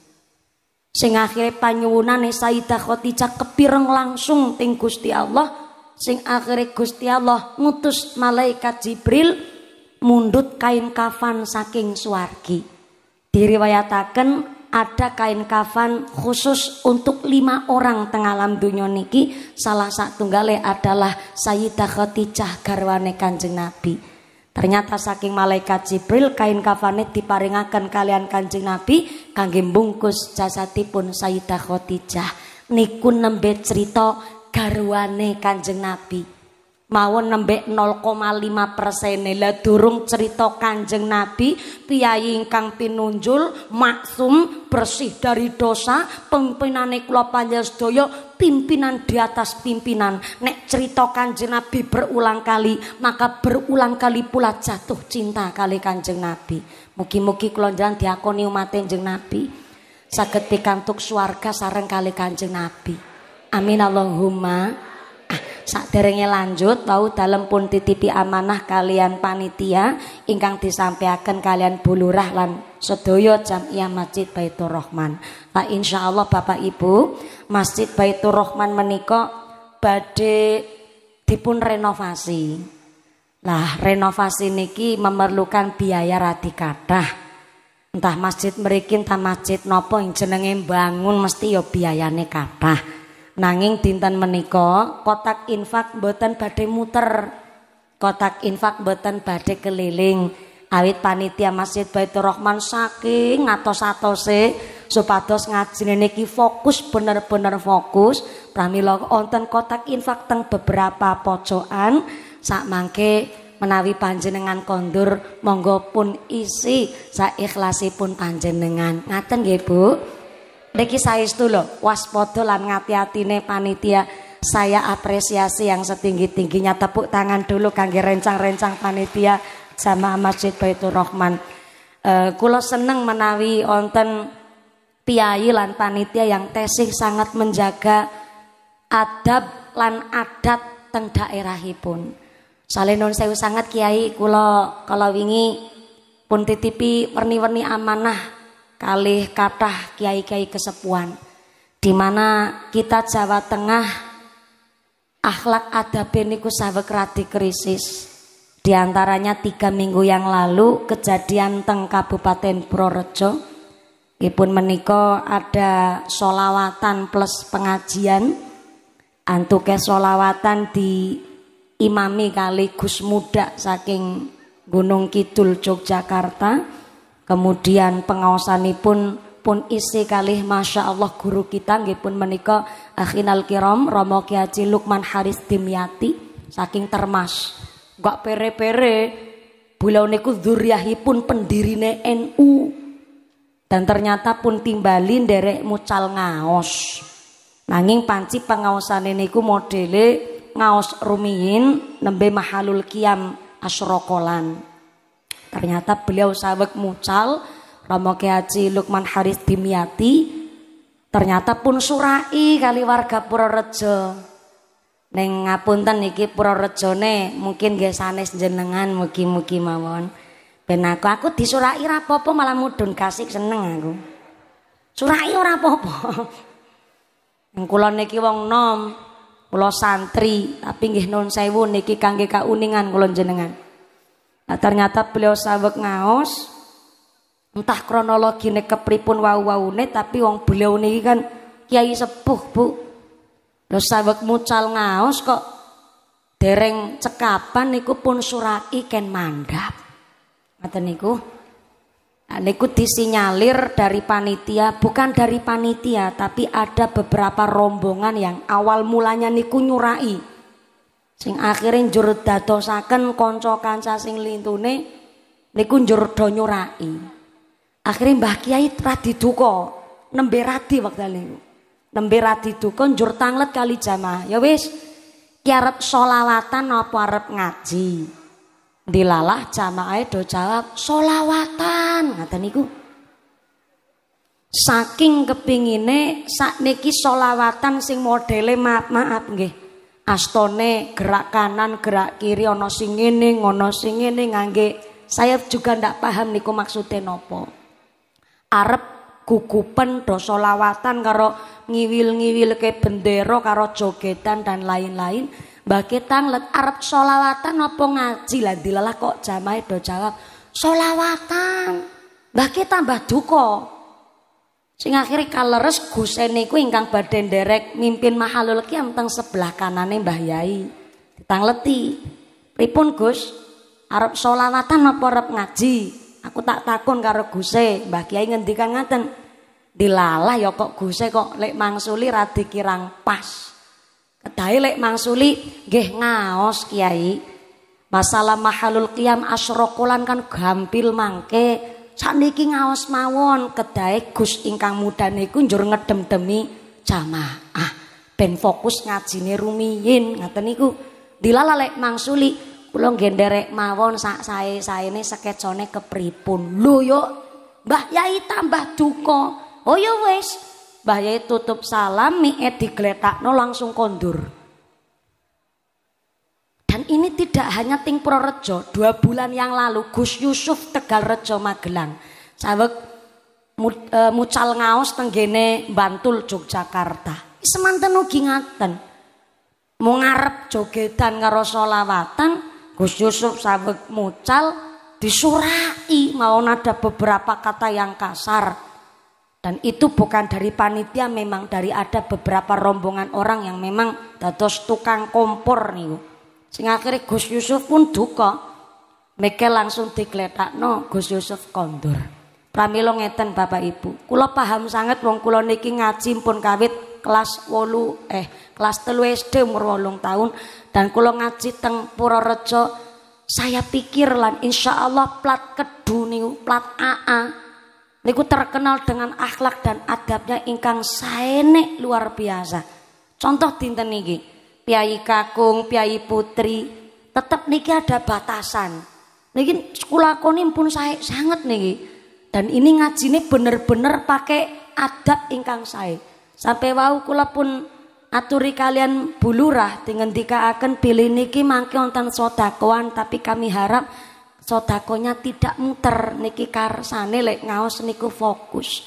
sing akhire panyuwunane Sayyidah Khotijah kepireng langsung ting Gusti Allah sing akhire Gusti Allah ngutus malaikat Jibril mundut kain kafan saking swargi. Diriwayataken ada kain kafan khusus untuk lima orang tengah alam dunia niki salah satu gale adalah Sayyidah Khadijah garwane Kanjeng Nabi. Ternyata saking malaikat Jibril kain kafane diparingaken kalian Kanjeng Nabi kangge bungkus jasadipun Sayyidah Khadijah. Niku nembe cerita garwane Kanjeng Nabi. Mawon 0,5 persen lah durung cerita Kanjeng Nabi piyai ingkang pinunjul maksum bersih dari dosa pimpinane kula panjenengan pimpinan di atas pimpinan nek cerita Kanjeng Nabi berulang kali maka berulang kali pula jatuh cinta kali Kanjeng Nabi mugi-mugi kula diakoni umat Kanjeng Nabi saged pikantuk suarga sareng kali Kanjeng Nabi Amin Allahumma. Ah, Saderenge lanjut tahu dalam pun titipi amanah kalian panitia ingkang disampaikan kalian bulurah lan jam iya Masjid Baitur Rahman. Pak Allah Bapak Ibu, Masjid Baitur Rahman menikok bade dipun renovasi. Lah renovasi niki memerlukan biaya radikadah. entah masjid merikin entah masjid nopo yang jenenge bangun mesti yo ya biayane kathah Nanging dinten menika kotak infak boten badhe muter. Kotak infak boten badhe keliling. Awit panitia Masjid Baitur Rahman saking ngatos-atose supados ngajine niki fokus bener-bener fokus. Pramila wonten kotak infak teng beberapa pojokan sak mangke menawi panjenengan kondur monggo pun isi saikhlasi pun panjenengan. Ngaten nggih Bu. Niki itu loh, waspada lan ngati nih panitia. Saya apresiasi yang setinggi-tingginya. Tepuk tangan dulu kangge rencang-rencang panitia sama Masjid Baitur Rohman. E, kulo seneng menawi onten piyayi lan panitia yang tesih sangat menjaga adab lan adat teng daerahipun. Saleh non saya sangat kiai kulo kalawingi wingi pun titipi werni-werni amanah Kali kathah kiai-kiai kesepuan di mana kita Jawa Tengah akhlak adab niku sawek radi krisis. Di antaranya tiga minggu yang lalu kejadian teng Kabupaten Prorejo Ipun menika ada solawatan plus pengajian Antuke solawatan di imami kali Gus Muda saking Gunung Kidul Yogyakarta kemudian pengaosanipun pun pun isi kali Masya Allah guru kita nggih pun menika akhinal kiram Romo Kiaji Lukman Haris Dimyati saking termas gak pere-pere pulau niku pun pendirine NU dan ternyata pun timbalin derek mucal ngaos nanging panci ini ku modele ngaos rumiin nembe mahalul kiam asrokolan Ternyata beliau sawek mucal Romo Kiaci Lukman Haris Dimyati ternyata pun surai kali warga Rejo Neng ngapunten iki ne mungkin nggih sanes jenengan mugi-mugi mawon. Ben aku aku disurai ra apa malah mudun kasih seneng aku. Surai ora apa-apa. kula niki wong nom, kula santri, tapi nggih nuwun sewu niki kangge kauningan kula jenengan. Nah, ternyata beliau sawek ngaos entah kronologi kepripun wau ini, tapi wong beliau ini kan kiai sepuh, Bu. Lo sawek mucal ngaos kok dereng cekapan niku pun surai ken mandap. Mata niku. Nah, niku disinyalir dari panitia, bukan dari panitia, tapi ada beberapa rombongan yang awal mulanya niku nyurai sing akhire njur dadosaken kanca-kanca sing lintune niku njur do nyurai. Akhire Mbah Kiai radi duka, nembe radi wektane niku. Nembe radi duka njur tanglet kali jamaah. Ya wis, ki arep selawatan apa arep ngaji. Dilalah jamaahe do jawab selawatan ngaten niku. Saking kepingine sakniki selawatan sing modele maaf, maaf nggih astone gerak kanan gerak kiri ono sing ngene ngono sing ngene ngangge saya juga ndak paham niku maksudnya nopo arep kukupen do solawatan karo ngiwil-ngiwil ke bendero karo jogetan dan lain-lain Mbah let arep solawatan apa ngaji lah dilalah kok jamae do jawab solawatan Mbah Ketang Duko Sing akhire kaleres Gusene ku ingkang badhe nderek mimpin mahalul kiam teng sebelah kanane Mbah Yai. Ditangleti. Pripun Gus? Arep sholawatan apa arep ngaji? Aku tak takon karo Guse. Mbah Kiai ngendikan ngaten. Dilalah ya kok Guse kok lek mangsuli ra dikirang pas. Kedai lek mangsuli nggih ngaos Kiai. Masalah mahalul kiam asrokolan kan gampil mangke Saniki ngaos mawon kedai Gus ingkang muda niku njur ngedem-demi jamaah ben fokus ngajine rumiyin ngaten niku. Dilala lek mangsuli kula genderek mawon sak sae-saene sekecone kepripun. Lho yo Mbah Yai tambah duka. Oh yo wis. Mbah Yai tutup salam mie digletakno langsung kondur. Ini tidak hanya Ting rejo dua bulan yang lalu Gus Yusuf Tegal Rejo Magelang. Cawek e, mucal ngaos tenggene Bantul Yogyakarta. Semanten ugi ngaten. Mau ngarep jogedan karo Gus Yusuf sawek mucal disurai mau ada beberapa kata yang kasar. Dan itu bukan dari panitia memang dari ada beberapa rombongan orang yang memang dados tukang kompor nih. Sing akhirnya Gus Yusuf pun duka. mereka langsung no Gus Yusuf kondur. Pramila ngeten Bapak Ibu. Kula paham sangat wong kula niki ngaji pun kawit kelas 8 eh kelas 3 SD umur 8 tahun dan kula ngaji teng rejo. saya pikir lan insyaallah plat kedu niku plat AA niku terkenal dengan akhlak dan adabnya ingkang saenek luar biasa. Contoh tinta niki. Piai Kakung, Piai Putri, tetap niki ada batasan. Niki sekolah konim pun saya sangat niki. Dan ini ngaji ini bener-bener pakai adab ingkang saya. Sampai wau kula pun aturi kalian bulurah dengan akan pilih niki mangke wonten sodakoan tapi kami harap sodakonya tidak muter niki karsane lek ngaos niku fokus.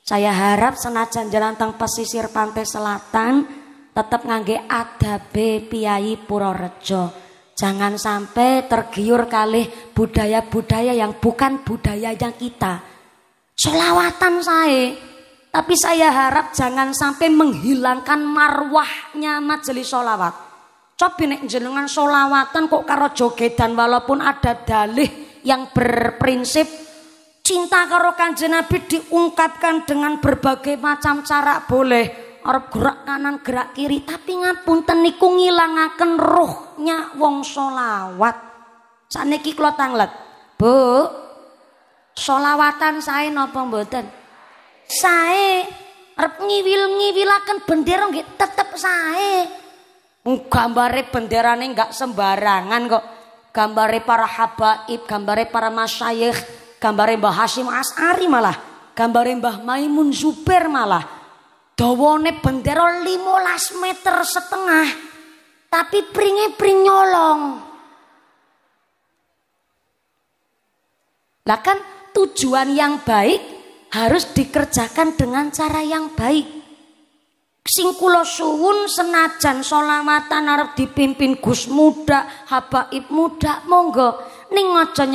Saya harap senajan jalan tang pesisir pantai selatan tetap ngangge adabe piyai Purworejo. Jangan sampai tergiur kali budaya-budaya yang bukan budaya yang kita. Solawatan saya, tapi saya harap jangan sampai menghilangkan marwahnya majelis solawat. Coba nek jenengan solawatan kok karo jogedan walaupun ada dalih yang berprinsip cinta karo kanjeng Nabi diungkapkan dengan berbagai macam cara boleh arep gerak kanan gerak kiri tapi ngapunten niku ngilangaken ruhnya wong solawat sakniki kula tanglet Bu solawatan saya napa mboten Saya arep ngiwil-ngiwilaken bendera nggih tetep sae gambare benderane nggak sembarangan kok gambare para habaib gambare para masyayikh gambare Mbah Hasyim As'ari malah gambare Mbah Maimun Zubair malah Dawane bendera 15 meter setengah. Tapi pringe pring nyolong. Lah kan tujuan yang baik harus dikerjakan dengan cara yang baik. Sing kula suwun senajan solawatan arep dipimpin Gus Muda, Habaib Muda, monggo ning aja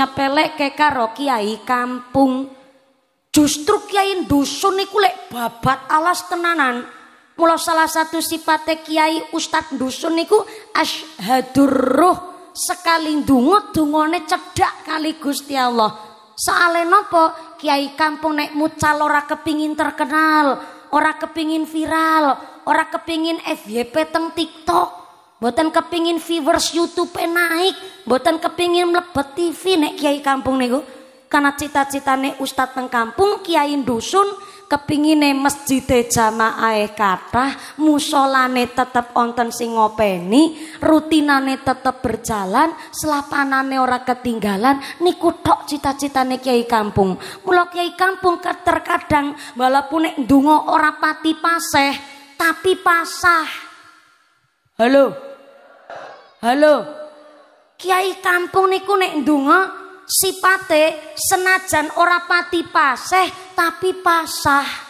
ke karo kiai kampung. Justru kiai dusun niku lek babat alas tenanan. Mula salah satu sifatnya kiai Ustad dusun niku ashadur ruh sekali dungut dungone cedak kali Gusti Allah. Soale nopo kiai kampung nek mucal ora kepingin terkenal, ora kepingin viral, ora kepingin FYP teng TikTok. Boten kepingin viewers YouTube naik, boten kepingin mlebet TV nek kiai kampung niku karena cita-citane ustad teng kampung kiai dusun kepingine jamaah eh kata, musolane tetep onten sing ngopeni rutinane tetep berjalan selapanane ora ketinggalan niku tok cita-citane kiai kampung Mulok kiai kampung terkadang walaupun nek dungo ora pati paseh tapi pasah halo halo kiai kampung niku nek ndonga sipate senajan ora pati paseh tapi pasah.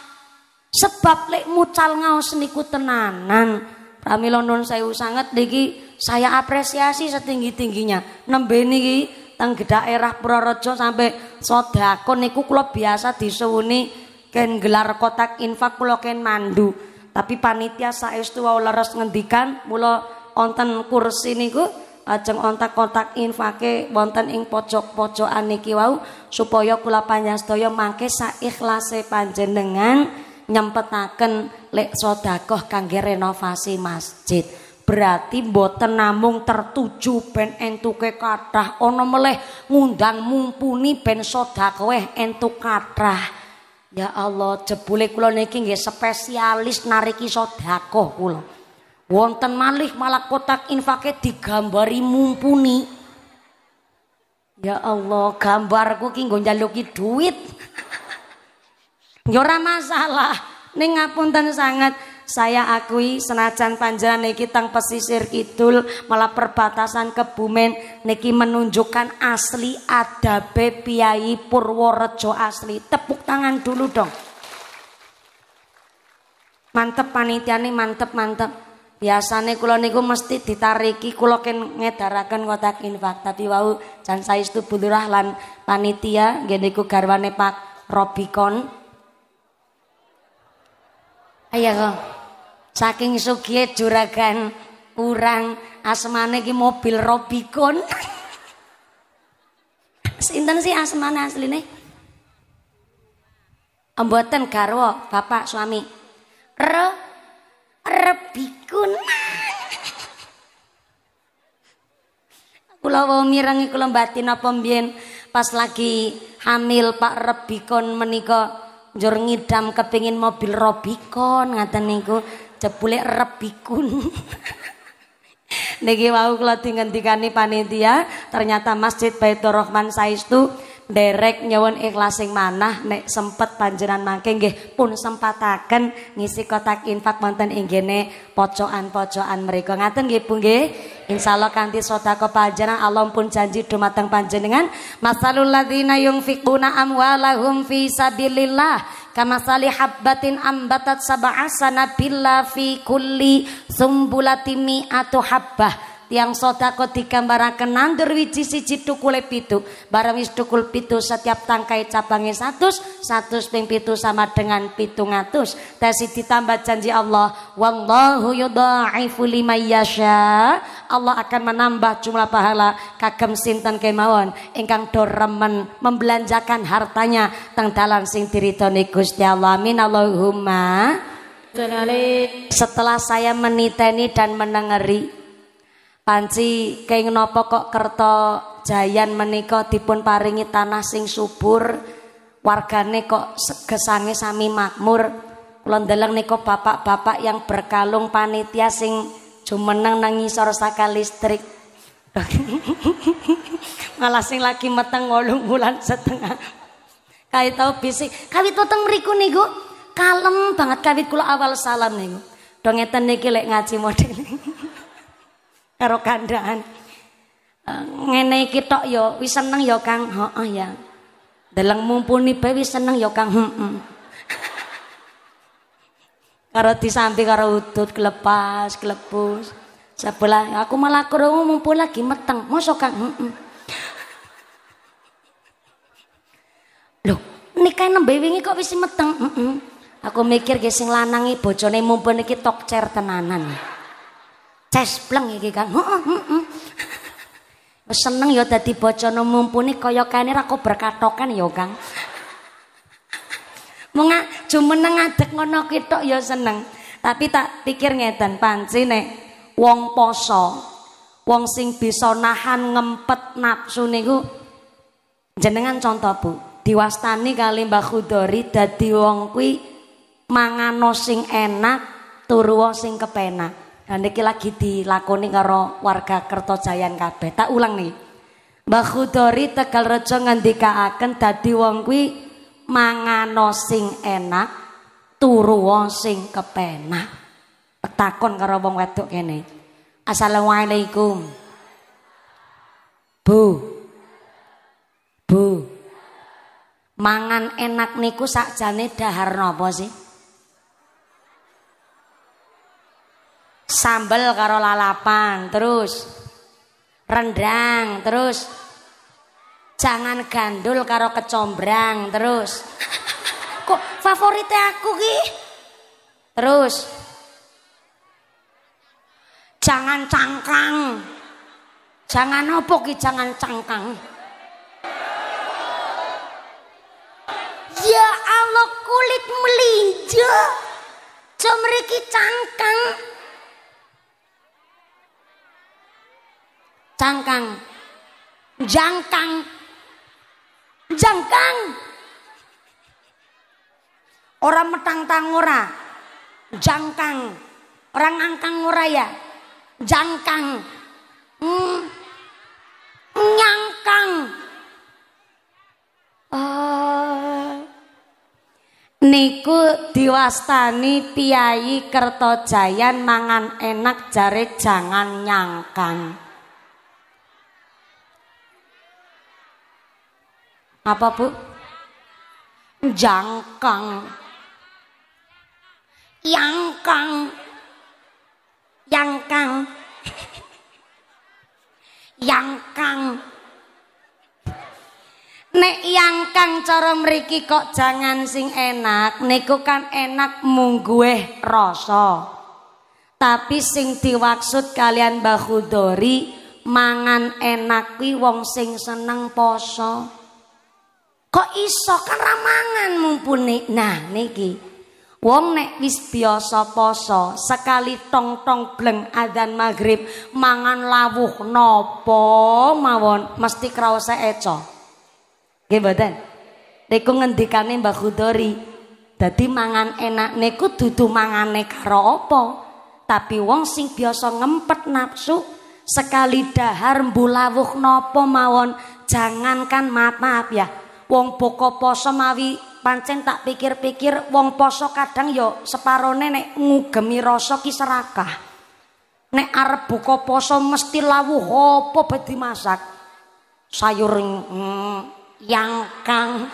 Sebab lek mucal ngaos niku tenanan. Pramila nun sewu sanget niki saya apresiasi setinggi-tingginya. Nembe niki teng daerah Purworejo sampai sodako niku kula biasa disuwuni ken gelar kotak infak kula ken mandu. Tapi panitia saestu wau leres ngendikan mula onten kursi niku ajeng ontak-ontak infake wonten ing pojok-pojokan niki wau supaya kula panjastaya mangke saikhlase panjenengan nyempetaken lek sedekah kangge renovasi masjid. Berarti mboten namung tertuju ben entuke kathah ana meleh ngundang mumpuni ben sedekah entuk kathah. Ya Allah, jebule kula niki nggih spesialis nariki sedekah kula wonten malih malah kotak infake digambari mumpuni ya Allah gambarku ki nggo njaluki duit *laughs* ya ora masalah ning ngapunten sangat saya akui senajan panjenengan niki tang pesisir kidul malah perbatasan kebumen niki menunjukkan asli adabe piai Purworejo asli tepuk tangan dulu dong mantep panitiane mantep mantep biasane kula niku mesti ditariki kula ken ngedaraken kotak infak tapi wau jan saestu budurah lan panitia gede niku garwane Pak Robikon Ayo kok saking sugih juragan kurang asmane ki mobil Robikon *laughs* Sinten sih asmane asline ambuatan garwa bapak suami Re Rebikon kunang. Kula wau mirangi kula batin apa mbiyen pas lagi hamil Pak Rebikon menika njur ngidam kepingin mobil Robikon ngaten niku jebule Rebikun. *laughs* Niki wau kula dingendikani panitia, ternyata Masjid Baitur Rahman Saistu derek nyawon ikhlas mana manah nek sempet panjenan mangke nggih pun sempataken ngisi kotak infak wonten ing gene pocong an mereka ngaten nggih Bu nggih insyaallah kanthi sedekah panjenengan Allah pun janji dumateng panjenengan masalul ladzina yunfiquna amwalahum fi sabilillah kamasali habbatin ambatat sab'a sanabila fi kulli sumbulatimi atau habbah tiang sodako digambarakan nandur wiji siji tukule pitu barang wis tukul pitu setiap tangkai cabangnya satu satu ping pitu sama dengan pitu ngatus tesi ditambah janji Allah wallahu yudha'ifu liman yasha Allah akan menambah jumlah pahala kagem sinten kemawon ingkang doremen membelanjakan hartanya teng dalan sing diridhoni Gusti Allah amin Allahumma setelah saya meniteni dan menengeri Panci kenging napa kok kerto Jayan meniko dipun paringi tanah sing subur, wargane kok gesange sami makmur. Kula niko bapak-bapak yang berkalung panitia sing jumeneng nang ngisor saka listrik. *laughs* Malah sing lagi meteng ngolung bulan setengah. Kae tau bisik, kawit weteng mriku niku kalem banget kawit kula awal salam niku. dong ngeten niki lek ngaji model karo kandaan. Ngene iki tok ya wis seneng ya Kang. Heeh ya. Deleng mumpuni bae wis seneng ya Kang. Heeh. *laughs* karo disambi karo udut kelepas, kelepus. Sebelah aku malah krungu mumpuni lagi meteng. Mosok Kang. Heeh. *laughs* Loh, nikah nembe wingi kok wis meteng. Heeh. Aku mikir ge sing lanang bojone mumpuni iki tok cer tenanan pleng iki kan seneng ya dadi bocono mumpuni kaya kene ra berkatokan ya Kang. Mung jumeneng adek ngono ketok ya seneng. Tapi tak pikir ngeten panci nek wong poso, wong sing bisa nahan ngempet nafsu niku jenengan contoh Bu, diwastani kali Mbah Khudori dadi wong kuwi mangano sing enak, turu sing kepenak. Dan niki lagi dilakoni karo warga Kertojayan kabeh. Tak ulang nih. Mbah Khudori Tegal Rejo ngendikaaken dadi wong kuwi mangano sing enak, turu wong sing kepenak. Petakon karo wong wedok kene. Assalamualaikum. Bu. Bu. Mangan enak niku sakjane dahar napa sih? sambel karo lalapan terus rendang terus jangan gandul karo kecombrang terus kok favoritnya aku ki terus jangan cangkang jangan opo ki jangan cangkang ya Allah kulit melinjo jomriki cangkang cangkang jangkang jangkang orang metang tangora jangkang orang angkang ora ya jangkang mm, nyangkang eh. niku diwastani piyayi kertojayan mangan enak jare jangan nyangkang Apa bu? Jangkang. Yangkang. Yangkang. Yangkang. Nek yangkang cara mriki kok jangan sing enak, niku kan enak munggueh rasa. Tapi sing diwaksud kalian bahu dori mangan enak wi wong sing seneng poso. Kok iso kan ramangan mumpuni. Nah niki Wong nek wis biasa poso, sekali tong-tong bleng adzan maghrib mangan lawuh nopo mawon mesti kraose eco. Nggih mboten? Niku ngendikane Mbah Khudori. Dadi mangan enak niku dudu mangane karo apa? Tapi wong sing biasa ngempet nafsu sekali dahar mbulawuh nopo mawon jangankan maaf maaf ya wong boko poso mawi pancen tak pikir-pikir wong poso kadang yo separone nek ngugemi rasa ki serakah nek arep buka poso mesti lawuh apa be masak sayur mm, yangkang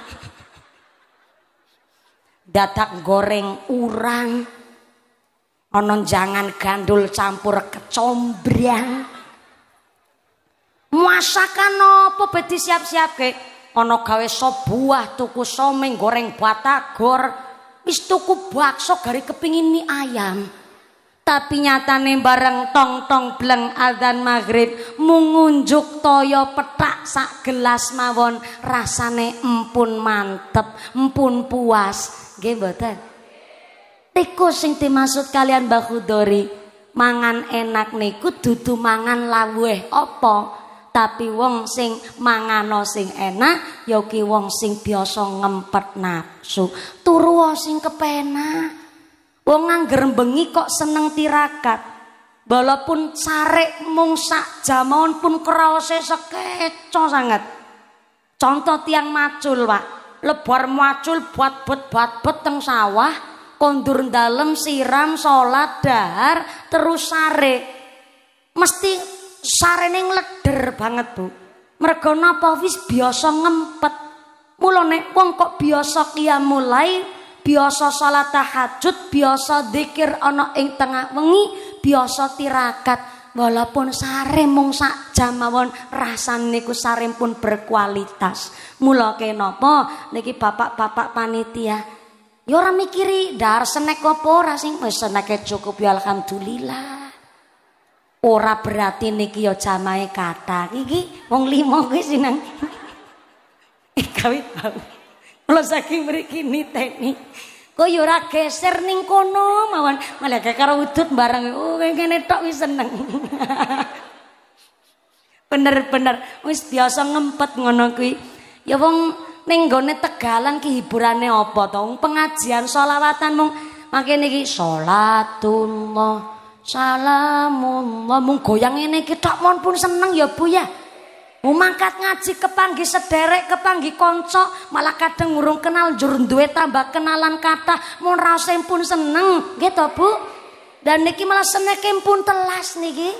*laughs* dadak goreng urang ana jangan gandul campur kecombrang masakan apa siap-siap ke ana gawe so buah, tuku someng, goreng batagor, wis tuku bakso gari kepingin mie ayam. Tapi nyatane bareng tong tong bleng adan maghrib mungunjuk toyo petak sak gelas mawon rasane empun mantep, empun puas. Nggih mboten? Tikus sing dimaksud kalian Mbah Khudori, mangan enak niku dudu mangan laweh opo tapi wong sing mangano sing enak yoki ya wong sing biasa ngempet nafsu turu sing kepenak wong ngangger bengi kok seneng tirakat walaupun sarik mung sak jamon pun kraose sekeco sangat contoh tiang macul pak lebar macul buat bet buat bet teng sawah kondur dalam siram sholat dahar terus sare mesti sarene ngleder banget, Bu. Mergo napa wis biasa ngempet. Mula nek wong kok biasa kia mulai, biasa salat tahajud, biasa dzikir ana ing tengah wengi, biasa tirakat. Walaupun sare mung sak jam mawon rasane niku sare pun berkualitas. Mula kenapa niki bapak-bapak panitia Ya ora mikiri ndar senek apa ora sing wis cukup ya alhamdulillah. Ora berarti niki ya jamae kathah. Iki wong lima kuwi sinang. *laughs* Gawe bau. Kula saking mriki niteni. Kowe ya ora geser ning kono mawon, malah karo udut barang. Oh, kene tok wis seneng. *laughs* Bener-bener wis biasa ngempet ngono kuwi. Ya wong ning gone tegalan ki hiburane apa to? Pengajian sholawatan mung makin niki salatullah Salamullah mung goyang ngene iki mohon pun seneng ya Bu ya. Mangkat ngaji kepanggi sederek, kepanggi konco, malah kadang ngurung kenal jur duwe tambah kenalan kata, mun rasa pun seneng, gitu Bu. Dan niki malah seneke pun telas niki.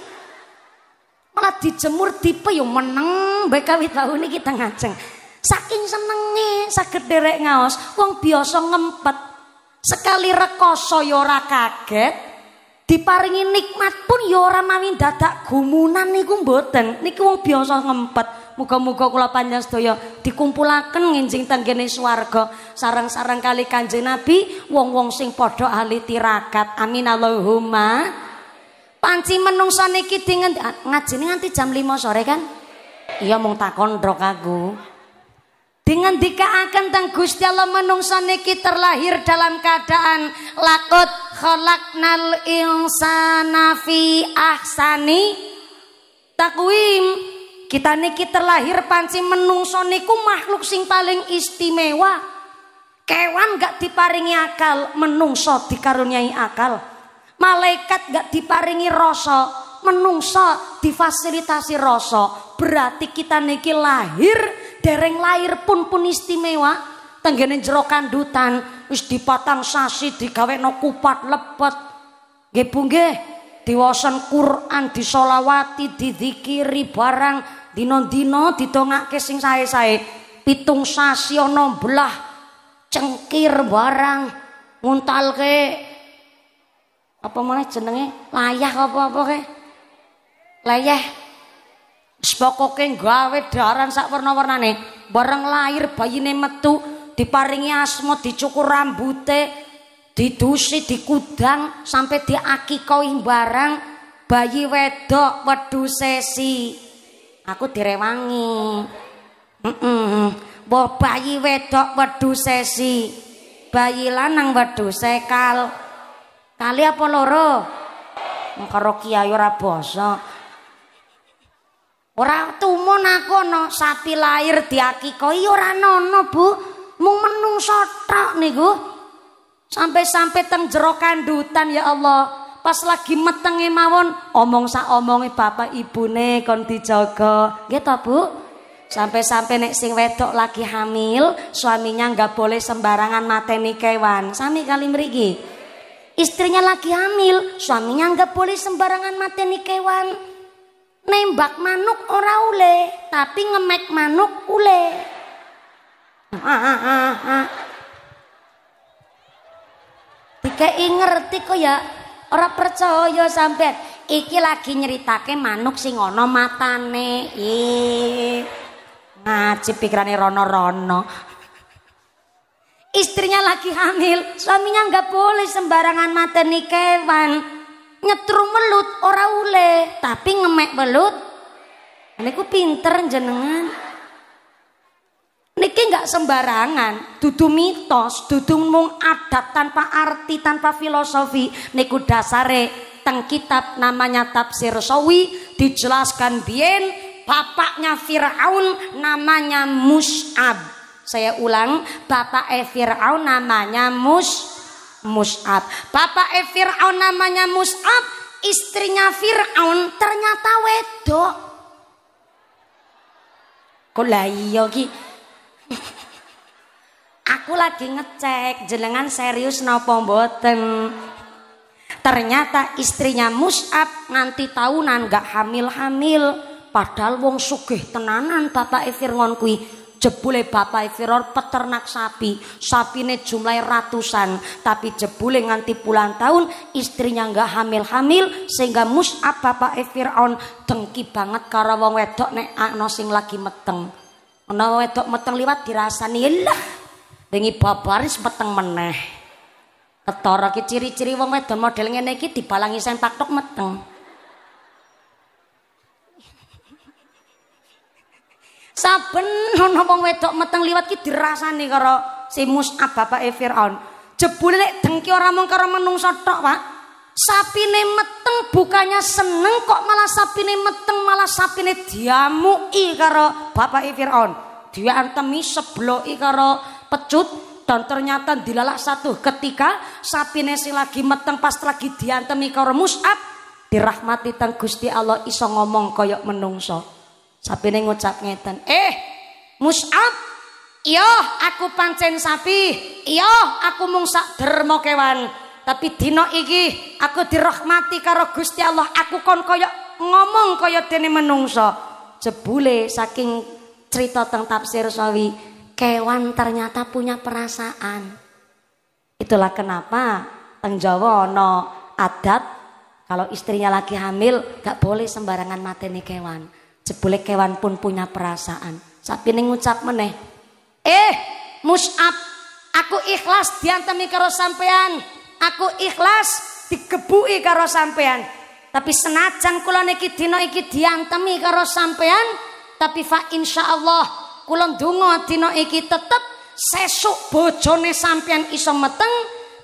Malah dijemur tipe yo meneng bae kawit tau niki teng ajeng. Saking senenge sakit derek ngaos, wong biasa ngempet. Sekali rekoso yora kaget, diparingi nikmat pun ya ora mami dadak gumunan niku mboten niku wong biasa ngempet muka muka kula panjang sedaya dikumpulaken nginjing tenggene swarga sarang sarang kali Kanjeng Nabi wong-wong sing podo ahli tirakat amin Allahumma panci menungsa niki dengan ngaji nganti jam lima sore kan iya mung takon rok aku dengan dikaakan tang Gusti Allah menungsa niki terlahir dalam keadaan lakot khalaqnal insana fi ahsani takwim kita niki terlahir panci menungso niku makhluk sing paling istimewa kewan gak diparingi akal menungso dikaruniai akal malaikat gak diparingi rasa menungso difasilitasi rasa berarti kita niki lahir dereng lahir pun pun istimewa tenggene jero dutan, wis dipatang sasi digawekno kupat lepet. Nggih Bu nggih, diwosen Quran disolawati, didikiri barang dina-dina didongake sing sae-sae. Pitung sasi ana belah cengkir barang nguntalke apa mana jenenge layah apa-apa ke? Layah Sepokoke gawe daran sak warna-warnane, bareng lahir bayine metu diparingi asma dicukur rambute didusi dikudang sampai diakikoi barang bayi wedok wedhu aku direwangi heeh mm bayi wedok wedhu bayi lanang wedhu sekal kali apa loro karo kiai ora basa ora tumun aku no sapi lahir diakikoi ora nono bu Mung menungso tok niku. Sampai-sampai teng jero kandutan ya Allah. Pas lagi metenge mawon omong sak omonge bapak ibune kon dijaga. Nggih to, Bu? Sampai-sampai nek sing wedok lagi hamil, suaminya nggak boleh sembarangan mateni kewan. Sami kali mriki. Istrinya lagi hamil, suaminya nggak boleh sembarangan mateni kewan. Nembak manuk ora ule, tapi ngemek manuk ule. Ah, ah, ah, Dikei ngerti kok ya. Ora percaya sampean. Iki lagi nyeritake manuk sing ana matane. Ih. Ngaji pikirane rono-rono. Istrinya lagi hamil, suaminya nggak boleh sembarangan mateni kewan. Nyetrum belut ora ule, tapi ngemek belut. ku pinter jenengan niki nggak sembarangan dudu mitos dudu mung adat tanpa arti tanpa filosofi niku dasare teng kitab namanya tafsir sawi dijelaskan bien bapaknya Fir'aun namanya Mus'ab saya ulang bapak e Fir'aun namanya Mus Mus'ab bapak e Fir'aun namanya Mus'ab istrinya Fir'aun ternyata wedok kok lah iya Aku lagi ngecek jenengan serius napa mboten. Ternyata istrinya Mus'ab nganti tahunan gak hamil-hamil. Padahal wong sugih tenanan Bapak Fir'aun kuwi jebule Bapak Fir'aun peternak sapi. Sapine jumlah ratusan, tapi jebule nganti puluhan tahun istrinya gak hamil-hamil sehingga Mus'ab Bapak on dengki banget karo wong wedok nek ana sing lagi meteng. Ana wedok meteng liwat dirasani, "Lah, Dengi babaris peteng meneh. Ketara ki ciri-ciri wong wedon model ngene iki dibalangi sempak meteng. Saben ana wong wedok meteng liwat ki dirasani karo si Mus'ab bapake Firaun. Jebule lek dengki ora mung karo menungso tok, Pak. Sapine meteng bukannya seneng kok malah sapine meteng malah sapine diamuki karo bapake Firaun. Diantemi sebloki karo pecut dan ternyata dilalah satu ketika sapi nesi lagi meteng pas lagi diantemi karo mus'ab dirahmati teng Gusti Allah iso ngomong koyok menungso sapi ngucap ngeten eh mus'ab Iya, aku pancen sapi. Iya, aku mung sak kewan. Tapi dino iki aku dirahmati karo Gusti Allah. Aku kon koyok ngomong koyok dene menungso. Jebule saking cerita tentang tafsir sawi kewan ternyata punya perasaan. Itulah kenapa teng Jawa no adat kalau istrinya lagi hamil gak boleh sembarangan mati nih kewan. Jebule kewan pun punya perasaan. Sapi ini ngucap meneh, "Eh, Mus'ab, aku ikhlas diantemi karo sampean. Aku ikhlas digebui karo sampean. Tapi senajan kula niki dino iki diantemi karo sampean, tapi fa insyaallah Kulon dungo dina iki tetep sesuk bojone sampean iso meteng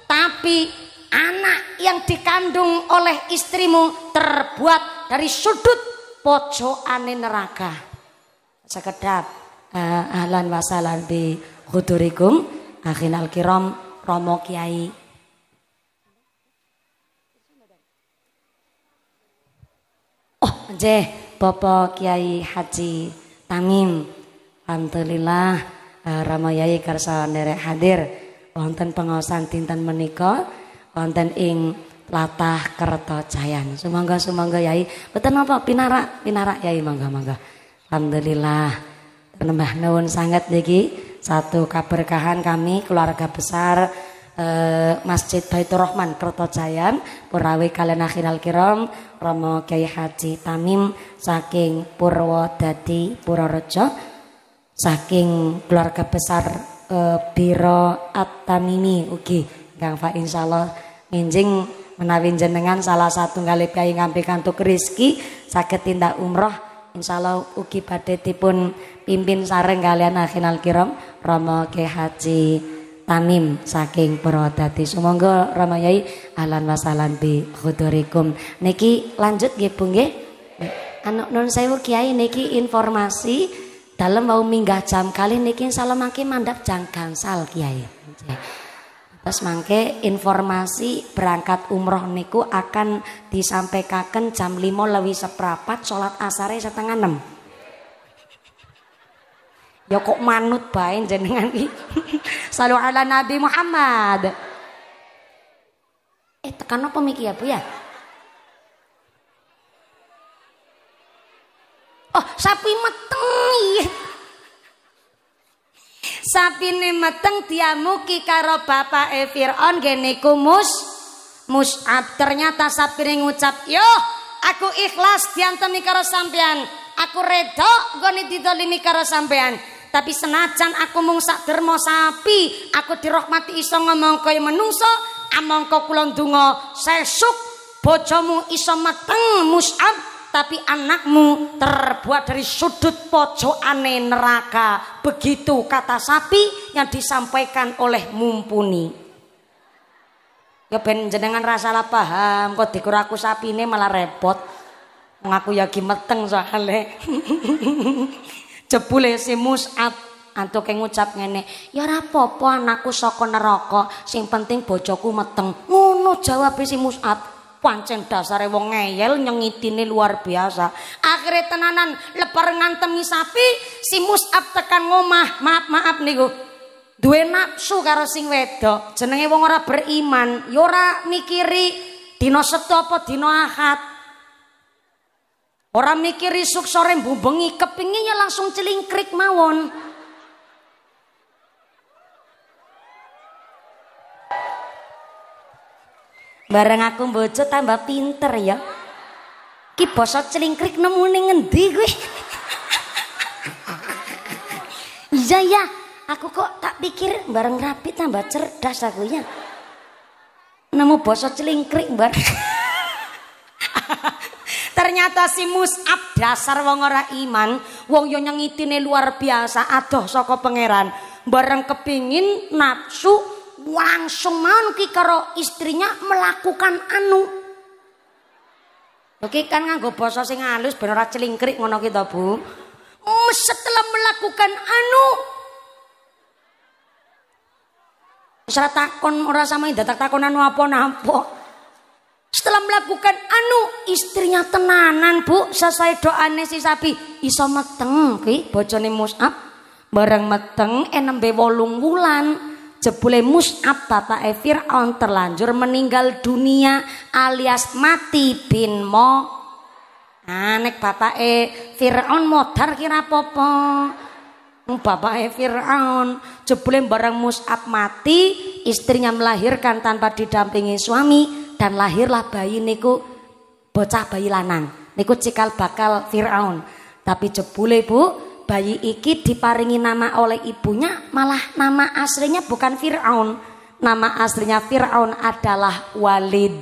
tapi anak yang dikandung oleh istrimu terbuat dari sudut pojokane neraka. Sekedap uh, ahlan wa sahlan bi hudurikum al kiram Romo Kiai Oh, jeh Bapak Kiai Haji Tamim Alhamdulillah uh, eh, Ramayai karsa Nere hadir wonten pengawasan tinten menika wonten ing latah kerto cayan semangga semangga Yai. betul apa pinara pinara Yai mangga mangga. Alhamdulillah. Nembah nuwun sangat lagi satu keberkahan kami keluarga besar uh, Masjid Baitur Rahman cayan Purawi kalian al kiram Romo Kiai Haji Tamim saking purwo Purwodadi Purworejo saking keluarga besar uh, Biro At-Tamimi ugi Kang Pak insyaallah minjing menawin jenengan salah satu kali kiai ngambil kantuk rizki sakit tindak umroh insyaallah ugi badhe dipun pimpin sareng kalian akhinal kiram Romo Ki Haji Tamim saking Purwodadi. Sumangga Romo Yai alan wasalan bi khudurikum. Niki lanjut ge pungge anak Anu saya uki Kiai niki informasi dalam mau minggah jam kali niki mangke mandap jang sal kiai. Terus mangke informasi berangkat umroh niku akan disampaikan jam 5 lebih seperempat sholat asare setengah enam. Ya kok manut bain jenengan iki. *laughs* Salu ala Nabi Muhammad. Eh tekan apa miki ya Bu ya? Oh, sapi meteng iya. mateng. meteng muki karo bapake Firaun gene kumus Mus'ab. Ternyata sapi ini ngucap, "Yo, aku ikhlas temi karo sampean. Aku redo goni didolimi karo sampean." Tapi senajan aku mung sak dermo sapi, aku dirahmati iso ngomong koy menungso, amangka kulon dungo sesuk bojomu iso meteng Mus'ab tapi anakmu terbuat dari sudut pojokane neraka. Begitu kata sapi yang disampaikan oleh mumpuni. Ya ben jenengan rasa lah paham kok aku sapi ini malah repot. Ngaku ya gimeteng soalnya. *laughs* Jebule si Mus'ab antuk ngucap ngene, ya rapopo apa anakku saka neraka, sing penting bojoku meteng. Ngono jawab si Mus'ab pancen dasare wong ngeyel nyengitine luar biasa akhirnya tenanan lepar ngantemi sapi si Mus'ab tekan ngomah maaf maaf niku duwe nafsu karo sing wedok jenenge wong ora beriman ya ora mikiri dina setu apa dina ahad ora mikiri suk sore mbubengi kepinginnya langsung celingkrik mawon Bareng aku bojo tambah pinter ya. Ki basa celingkrik nemu ning ngendi kuwi? Iya ya, aku kok tak pikir bareng rapi tambah cerdas aku ya. Nemu basa celingkrik bar. *laughs* Ternyata si Mus'ab dasar wong ora iman, wong yo nyengitine luar biasa adoh saka pangeran. Bareng kepingin nafsu langsung mau ki karo istrinya melakukan anu. Oke kan nganggo basa sing halus ben ora celingkrik ngono ki Bu. Setelah melakukan anu Setelah takon ora sama datak takon anu apa nampo. Setelah melakukan anu istrinya tenanan Bu sesuai doa si sapi iso meteng ki bojone Mus'ab bareng meteng enembe 8 wulan jebule Mus'ab efir Fir'aun terlanjur meninggal dunia alias mati bin Mo Nah, bapak efir Firaun modar kira popo bapak efir Firaun jebule barang Mus'ab mati, istrinya melahirkan tanpa didampingi suami dan lahirlah bayi niku bocah bayi lanang. Niku cikal bakal Firaun. Tapi jebule Bu, bayi iki diparingi nama oleh ibunya malah nama aslinya bukan Fir'aun nama aslinya Fir'aun adalah Walid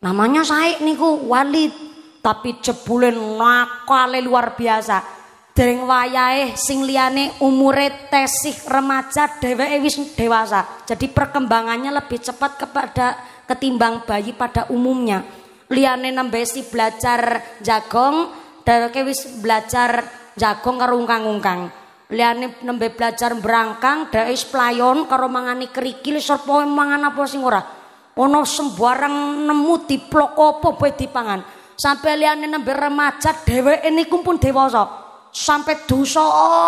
namanya saik niku Walid tapi jebulin nakale luar biasa dereng wayahe sing liyane umure tesih remaja dheweke wis dewasa jadi perkembangannya lebih cepat kepada ketimbang bayi pada umumnya liyane nembesi belajar jagong ke wis belajar jagong karo ungkang-ungkang. Liane nembe belajar berangkang dari wis playon karo mangani kerikil serpo mangan apa sing ora. ono sembarang nemu diplok apa bae Sampai liane nembe remaja ini niku dewo dewasa. Sampai dosa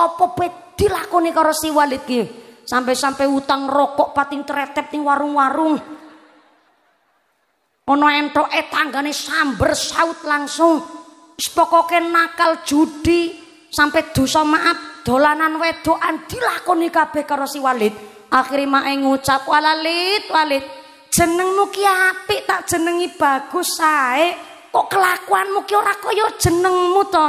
apa bae dilakoni karo si Walid ki. Sampai-sampai utang rokok pating tretep nih warung-warung. ono entoke tanggane sambersaut langsung sepokoke nakal judi sampai dosa maaf dolanan wedoan dilakoni kabeh karo si Walid. akhirnya mae ngucap walalit Walid, jenengmu ki apik tak jenengi bagus sae. Kok kelakuanmu ki ora kaya jenengmu to,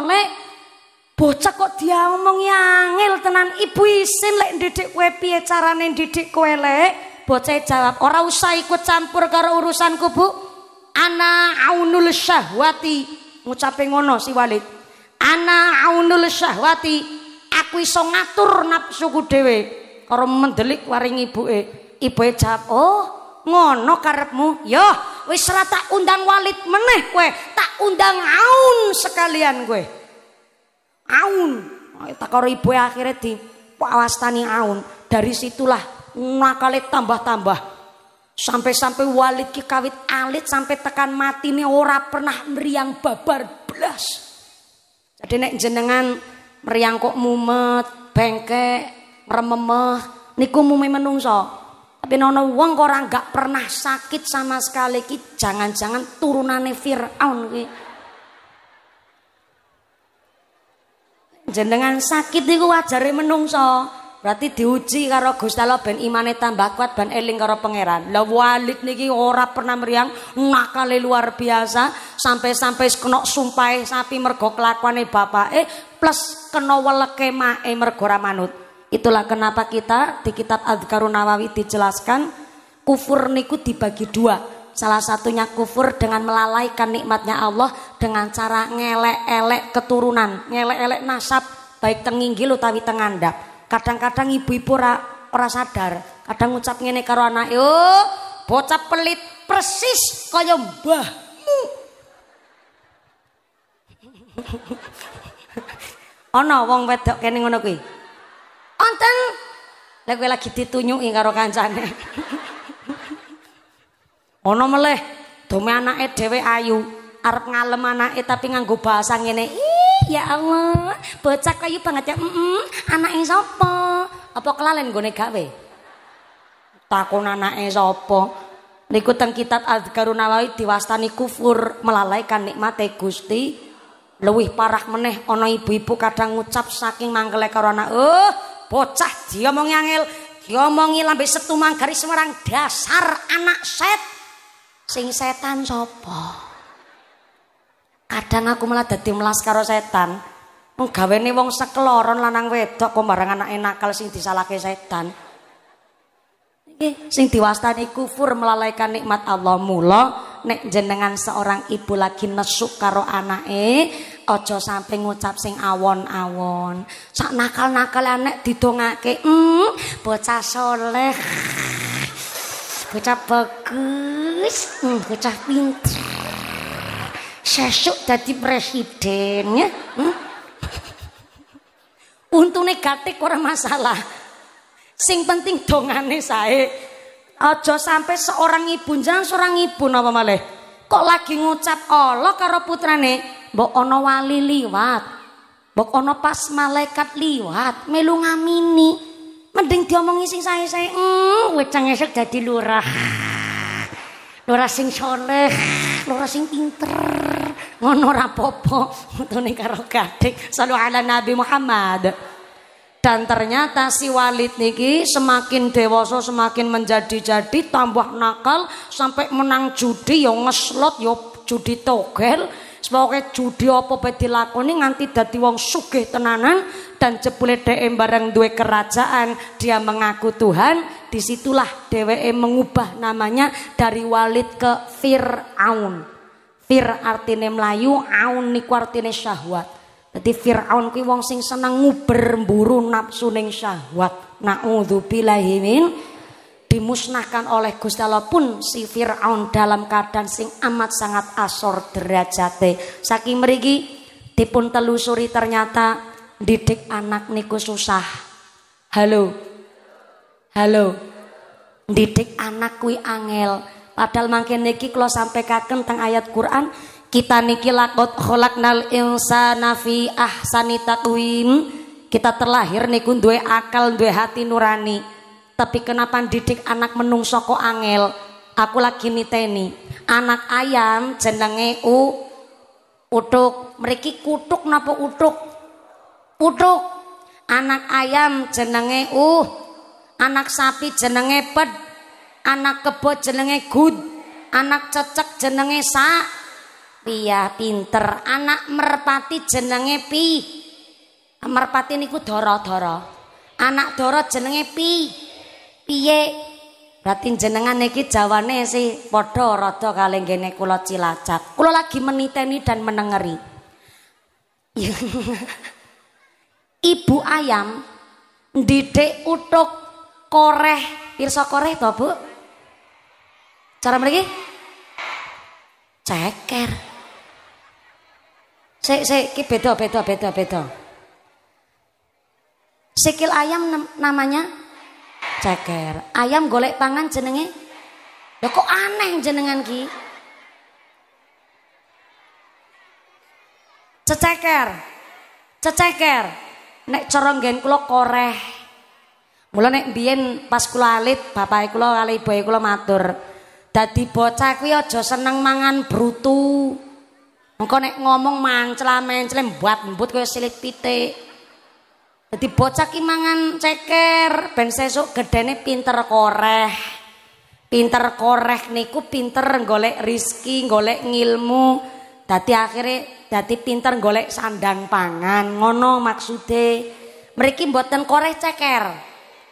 Bocah kok dia ngomong angel tenan ibu isin lek didik kowe piye carane didik kowe lek? Bocah jawab, ora usah ikut campur karo urusanku, Bu. Ana aunul syahwati ngucape ngono si Walid ana aunul syahwati aku iso ngatur nafsuku dhewe karo mendelik waring ibuke ibuke jawab oh ngono karepmu yo wis ra tak undang Walid meneh kowe tak undang Aun sekalian kowe Aun tak karo ibuke akhirnya di pawastani Aun dari situlah nakale tambah-tambah Sampai-sampai Walid ki kawit alit sampai tekan mati ini ora pernah meriang babar belas. Jadi nek jenengan meriang kok mumet, bengkek, rememeh, niku mumi menungso. Tapi nono wong kok ora gak pernah sakit sama sekali ki jangan-jangan turunane Firaun ki. Jenengan sakit niku wajare menungso. Berarti diuji karo Gusti Allah ben imane tambah kuat ben eling karo pangeran. Lah Walid niki ora pernah meriang, nakale luar biasa sampai-sampai kena sumpahe sapi mergo kelakuane Eh plus kena weleke mae mergo ra manut. Itulah kenapa kita di kitab Al Nawawi dijelaskan kufur niku dibagi dua. Salah satunya kufur dengan melalaikan nikmatnya Allah dengan cara ngelek-elek keturunan, ngelek-elek nasab baik tenginggil utawi tengandap kadang-kadang ibu-ibu ora ora sadar kadang ngucap ngene karo anak yo oh, bocah pelit persis kaya mbahmu *laughs* ana wong wedok kene ngono kuwi onten lha kowe lagi ditunyuki karo kancane ana *laughs* meleh dome anake dhewe ayu arep ngalem anake tapi nganggo bahasa ngene ih ya Allah, bocah kayu banget ya. Mm -mm, anake Apa kelalen gue gawe? Takon anake sopo, Niku teng kitab Adzkarun Nawawi diwastani kufur melalaikan nikmate Gusti. Luwih parah meneh ana ibu-ibu kadang ngucap saking mangkele karo anak, "Oh, bocah diomongi angel, diomongi lambe setu manggaris Semarang dasar anak set." Sing setan sapa? Kadang aku malah dadi melas karo setan. Nggaweni wong sekeloron lanang wedok kok barang enak kalau sing disalahke setan. Sinti sing diwastani kufur melalaikan nikmat Allah. Mula nek jenengan seorang ibu lagi nesuk karo anake, aja sampai ngucap sing awon-awon. Sak nakal-nakal nek didongake, "Hmm, bocah soleh." Bocah bagus, hmm, bocah pintar sesuk dadi presiden ya. Hmm? Untune ora masalah. Sing penting dongane sae. Aja sampai seorang ibu jangan seorang ibu napa malih. Kok lagi ngucap Allah karo putrane, mbok ana wali liwat. Mbok ana pas malaikat liwat, melu ngamini. Mending diomongi sing sae-sae. Hmm, wecang esuk dadi lurah. Lurah sing soleh loro sing pinter ngono ora popo metune karo gadhek ala nabi Muhammad dan ternyata si Walid niki semakin dewasa semakin menjadi-jadi tambah nakal sampai menang judi yo ya ngeslot yo ya judi togel Semoga judi apa bae dilakoni nganti dadi wong sugih tenanan dan cepule dm bareng dua kerajaan dia mengaku Tuhan disitulah DWE mengubah namanya dari Walid ke Fir'aun Fir artine Melayu Aun niku artine syahwat Jadi Fir'aun kuwi wong sing seneng nguber mburu nafsu ning syahwat naudzubillahi min dimusnahkan oleh Gusti Allah pun si Firaun dalam keadaan sing amat sangat asor derajate. Saking mriki dipun telusuri ternyata didik anak niku susah. Halo. Halo. Didik anak kui angel. Padahal mangkin niki kalau sampai kaken tentang ayat Quran kita niki lakot kholaknal nafi ah ahsani takwim. Kita terlahir niku duwe akal, duwe hati nurani. Tapi kenapa didik anak menungso kok angel? Aku lagi niteni. Anak ayam jenenge u utuk. Mereka kutuk napa utuk? putuk anak ayam jenenge uh anak sapi jenenge ped anak kebo jenenge gud anak cecek jenenge sa pia pinter anak merpati jenenge pi merpati niku doro-doro anak doro jenenge pi piye Berarti jenengan iki jawane si padha rada kalih ngene kula Cilacap. Kula lagi meniteni dan menengeri. *laughs* ibu ayam didik utuk koreh pirsa koreh toh Bu cara mereka ceker sik sik ki beda beda beda beda sikil ayam namanya ceker ayam golek pangan jenenge ya kok aneh jenengan ki ceceker ceceker nek corong nggen kula koreh. Mula nek biyen pas kula alit, bapak kula kali ibu kula matur, dadi bocah kuwi aja seneng mangan brutu. Engko nek ngomong mancla-mencle buat mbut kaya silit pitik. Dadi bocah ki mangan ceker, ben sesuk gedene pinter koreh. Pinter koreh niku pinter golek rizki, golek ngilmu dadi akhirnya dadi pinter golek sandang pangan ngono maksude mriki mboten koreh ceker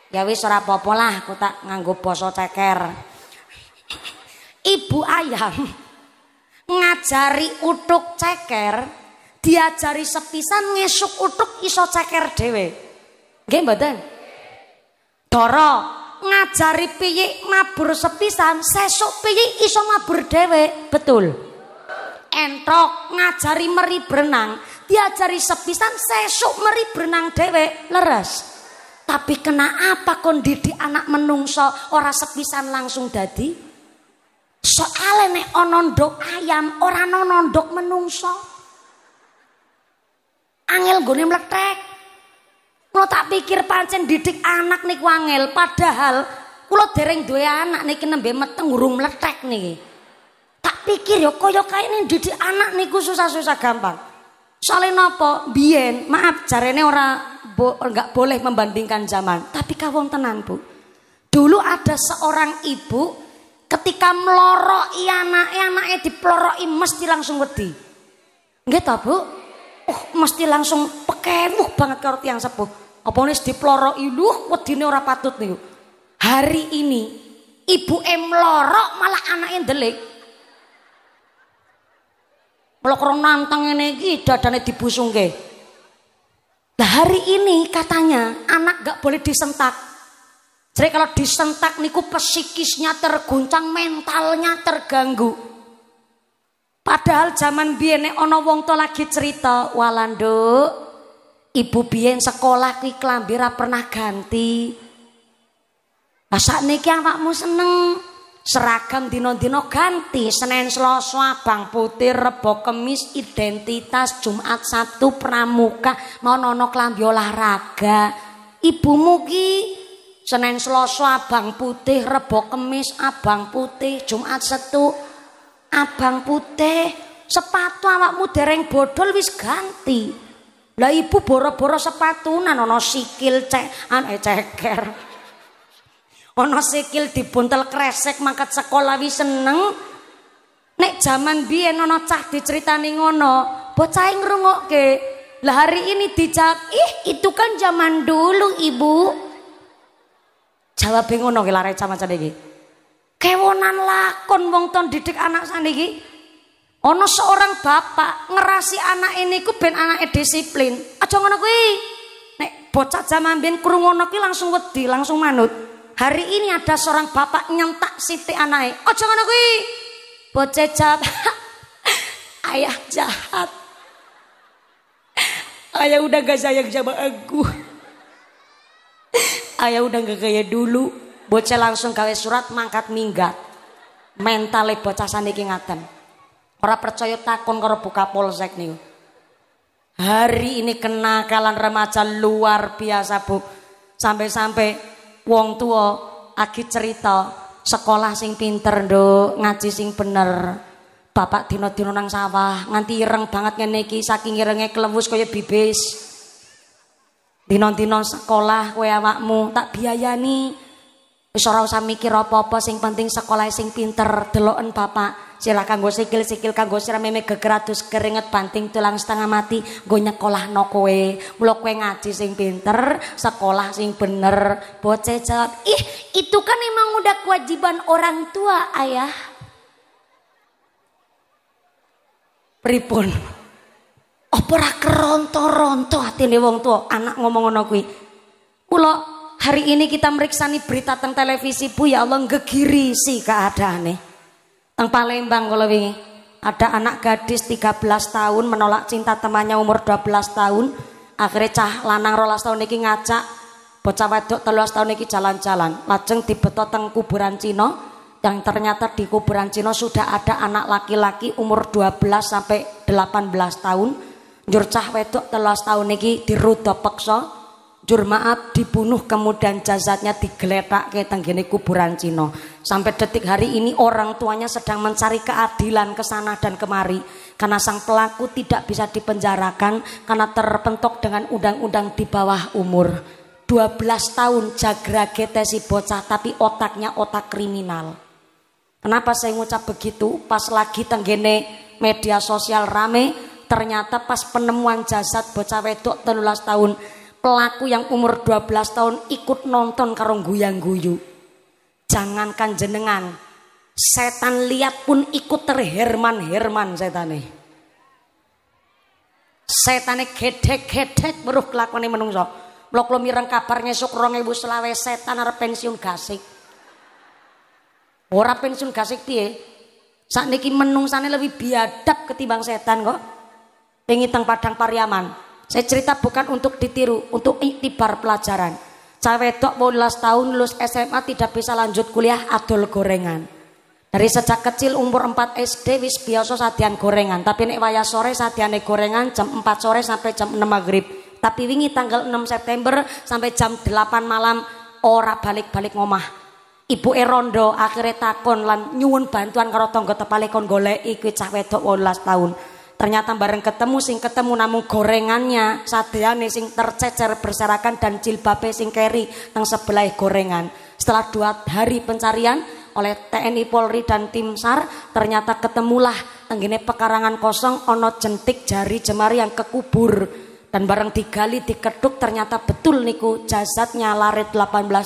ya wis ora apa lah aku tak nganggo basa ceker ibu ayam ngajari utuk ceker diajari sepisan ngesuk utuk iso ceker dhewe nggih mboten Toro ngajari piye mabur sepisan sesuk piye iso mabur dhewe betul entok ngajari meri berenang diajari sepisan sesuk meri berenang dewek leres tapi kena apa kondisi anak menungso ora sepisan langsung dadi soale nek onondok ayam ora onondok menungso angel gue mletek kalau tak pikir pancen didik anak nih wangel padahal kalau dereng dua anak nih kena meteng urung mletek nih pikir yo kaya ini jadi anak niku susah-susah gampang. Soalnya nopo Bien, maaf carane ora bo, nggak boleh membandingkan zaman, tapi kawon tenan Bu. Dulu ada seorang ibu ketika meloroki anake, anake diploroki mesti langsung wedi. Nggak tahu Bu? Oh, mesti langsung pekewuh banget karo tiang sepuh. Apa wis diploroki luh wedine ora patut nih. Hari ini ibu emlorok malah anak anaknya delik kalau Melok nantang ini di dadane dibusungke. Nah, hari ini katanya anak gak boleh disentak. Jadi kalau disentak niku psikisnya terguncang, mentalnya terganggu. Padahal zaman biyen ono wong to lagi cerita, "Walando, ibu biyen sekolah ki klambi pernah ganti." Masa niki anakmu seneng seragam dino-dino ganti Senin Selasa abang putih Rebo Kemis identitas Jumat Sabtu pramuka mau nono klambi olahraga ibu mugi Senin Selasa abang putih Rebo Kemis abang putih Jumat Setu abang putih sepatu awakmu dereng bodol wis ganti lah ibu boro-boro sepatu ana sikil cek an ceker Ono sikil dibuntel kresek mangkat sekolah wi seneng. Nek jaman biyen ono cah diceritani ngono, bocah ngrungokke. Lah hari ini dicak, ih itu kan zaman dulu ibu. Jawab ngono ki lare camacan iki. Kewonan lakon wong ton didik anak saniki. Ono seorang bapak ngerasi anak ini ku ben anake disiplin. Aja ngono kuwi. Nek bocah zaman biyen krungu ngono ki langsung wedi, langsung manut. Hari ini ada seorang bapak nyentak siti anai. Oh jangan aku bocah jahat. *laughs* Ayah jahat. Ayah udah gak sayang sama aku. Ayah udah gak kayak dulu. Bocah langsung gawe surat mangkat minggat. Mentale bocah saniki ngaten. Orang percaya takon kalau buka polsek nih. Hari ini kenakalan remaja luar biasa, Bu. Sampai-sampai wong tua agi cerita sekolah sing pinter do, ngaji sing bener bapak dino-dino nang sawah nganti ireng banget ngeneki iki saking irengnya kelewus kaya bibis dino-dino sekolah kowe awakmu tak biayani Wis ora usah mikir apa-apa sing penting sekolah sing pinter deloken bapak. silakan gue sikil sikil kanggo sira meme keringet banting tulang setengah mati nggo no kowe. Mula kowe ngaji sing pinter, sekolah sing bener. Bocah jawab, "Ih, itu kan emang udah kewajiban orang tua, Ayah." Pripun? Apa ora keronto-ronto atine wong tua anak ngomong ngono kuwi? Mula Hari ini kita nih berita tentang televisi Bu ya Allah ngegiri sih keadaannya. Tang Palembang kalau ini ada anak gadis 13 tahun menolak cinta temannya umur 12 tahun akhirnya cah lanang rolas tahun niki ngacak bocah wedok telulas tahun niki jalan-jalan lajeng dibeto teng kuburan Cina yang ternyata di kuburan Cina sudah ada anak laki-laki umur 12 sampai 18 tahun Jurcah cah wedok telulas tahun niki dirudo peksa Jurmaat dibunuh kemudian jasadnya digeletak ke tenggene kuburan cino Sampai detik hari ini orang tuanya sedang mencari keadilan ke sana dan kemari karena sang pelaku tidak bisa dipenjarakan karena terpentok dengan undang-undang di bawah umur. 12 tahun jagragete si bocah tapi otaknya otak kriminal. Kenapa saya ngucap begitu? Pas lagi tenggene media sosial rame, ternyata pas penemuan jasad bocah wedok 13 tahun pelaku yang umur 12 tahun ikut nonton karo guyang guyu. Jangankan jenengan, setan lihat pun ikut terherman-herman setane. Setane gedek-gedek beruh kelakuane menungso. Blok lo mirang sok ronge bu selawe setan ar pensiun gasik. Ora pensiun gasik piye? niki menungsane lebih biadab ketimbang setan kok. Ing padang pariaman. Saya cerita bukan untuk ditiru, untuk iktibar pelajaran. Cewek mau 18 tahun lulus SMA tidak bisa lanjut kuliah adol gorengan. Dari sejak kecil umur 4 SD wis biasa sadian gorengan, tapi nek waya sore sadiane gorengan jam 4 sore sampai jam 6 maghrib. Tapi wingi tanggal 6 September sampai jam 8 malam ora balik-balik ngomah. Ibu Erondo akhirnya takon lan nyuwun bantuan karo tangga tepale kon golek iki cah wedok 18 tahun. Ternyata bareng ketemu sing ketemu namun gorengannya, sadeane sing tercecer berserakan dan jilbabe sing keri nang sebelah gorengan. Setelah dua hari pencarian oleh TNI Polri dan tim SAR ternyata ketemulah tenggine pekarangan kosong ono jentik jari jemari yang kekubur dan bareng digali diketuk ternyata betul niku jasadnya lari 18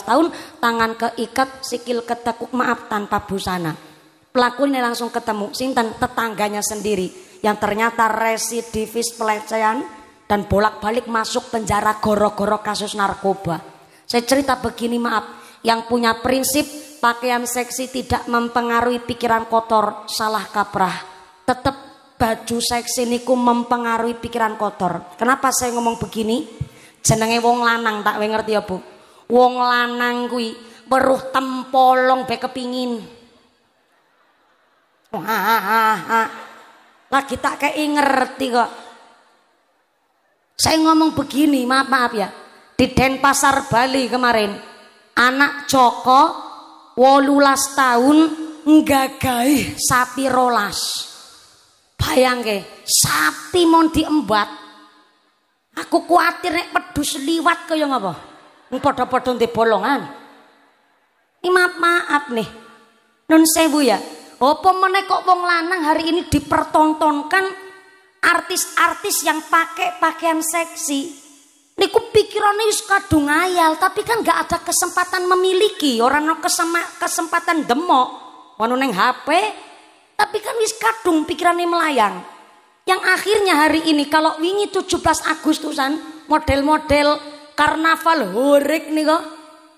tahun tangan keikat sikil ketekuk maaf tanpa busana pelaku ini langsung ketemu sinten tetangganya sendiri yang ternyata residivis pelecehan dan bolak-balik masuk penjara goro-goro kasus narkoba. Saya cerita begini maaf, yang punya prinsip pakaian seksi tidak mempengaruhi pikiran kotor salah kaprah. Tetap baju seksi niku mempengaruhi pikiran kotor. Kenapa saya ngomong begini? Jenenge wong lanang tak ngerti ya Bu. Wong lanang kuwi weruh tempolong be kepingin. Ah, lagi tak kei ngerti kok. Saya ngomong begini, maaf maaf ya. Di Denpasar Bali kemarin, anak Joko wolulas tahun nggagai sapi rolas. Bayang ke, sapi mau diembat. Aku kuatir nek pedus liwat yang ngapa? padha podo di bolongan. Ini maaf maaf nih. non sewu ya, apa meneh kok wong lanang hari ini dipertontonkan artis-artis yang pakai pakaian seksi. Niku pikirannya wis kadung ayal, tapi kan gak ada kesempatan memiliki, orang no kesema, kesempatan demok, ono neng HP, tapi kan wis kadung pikirannya melayang. Yang akhirnya hari ini kalau wingi 17 Agustusan model-model karnaval hurik nih kok,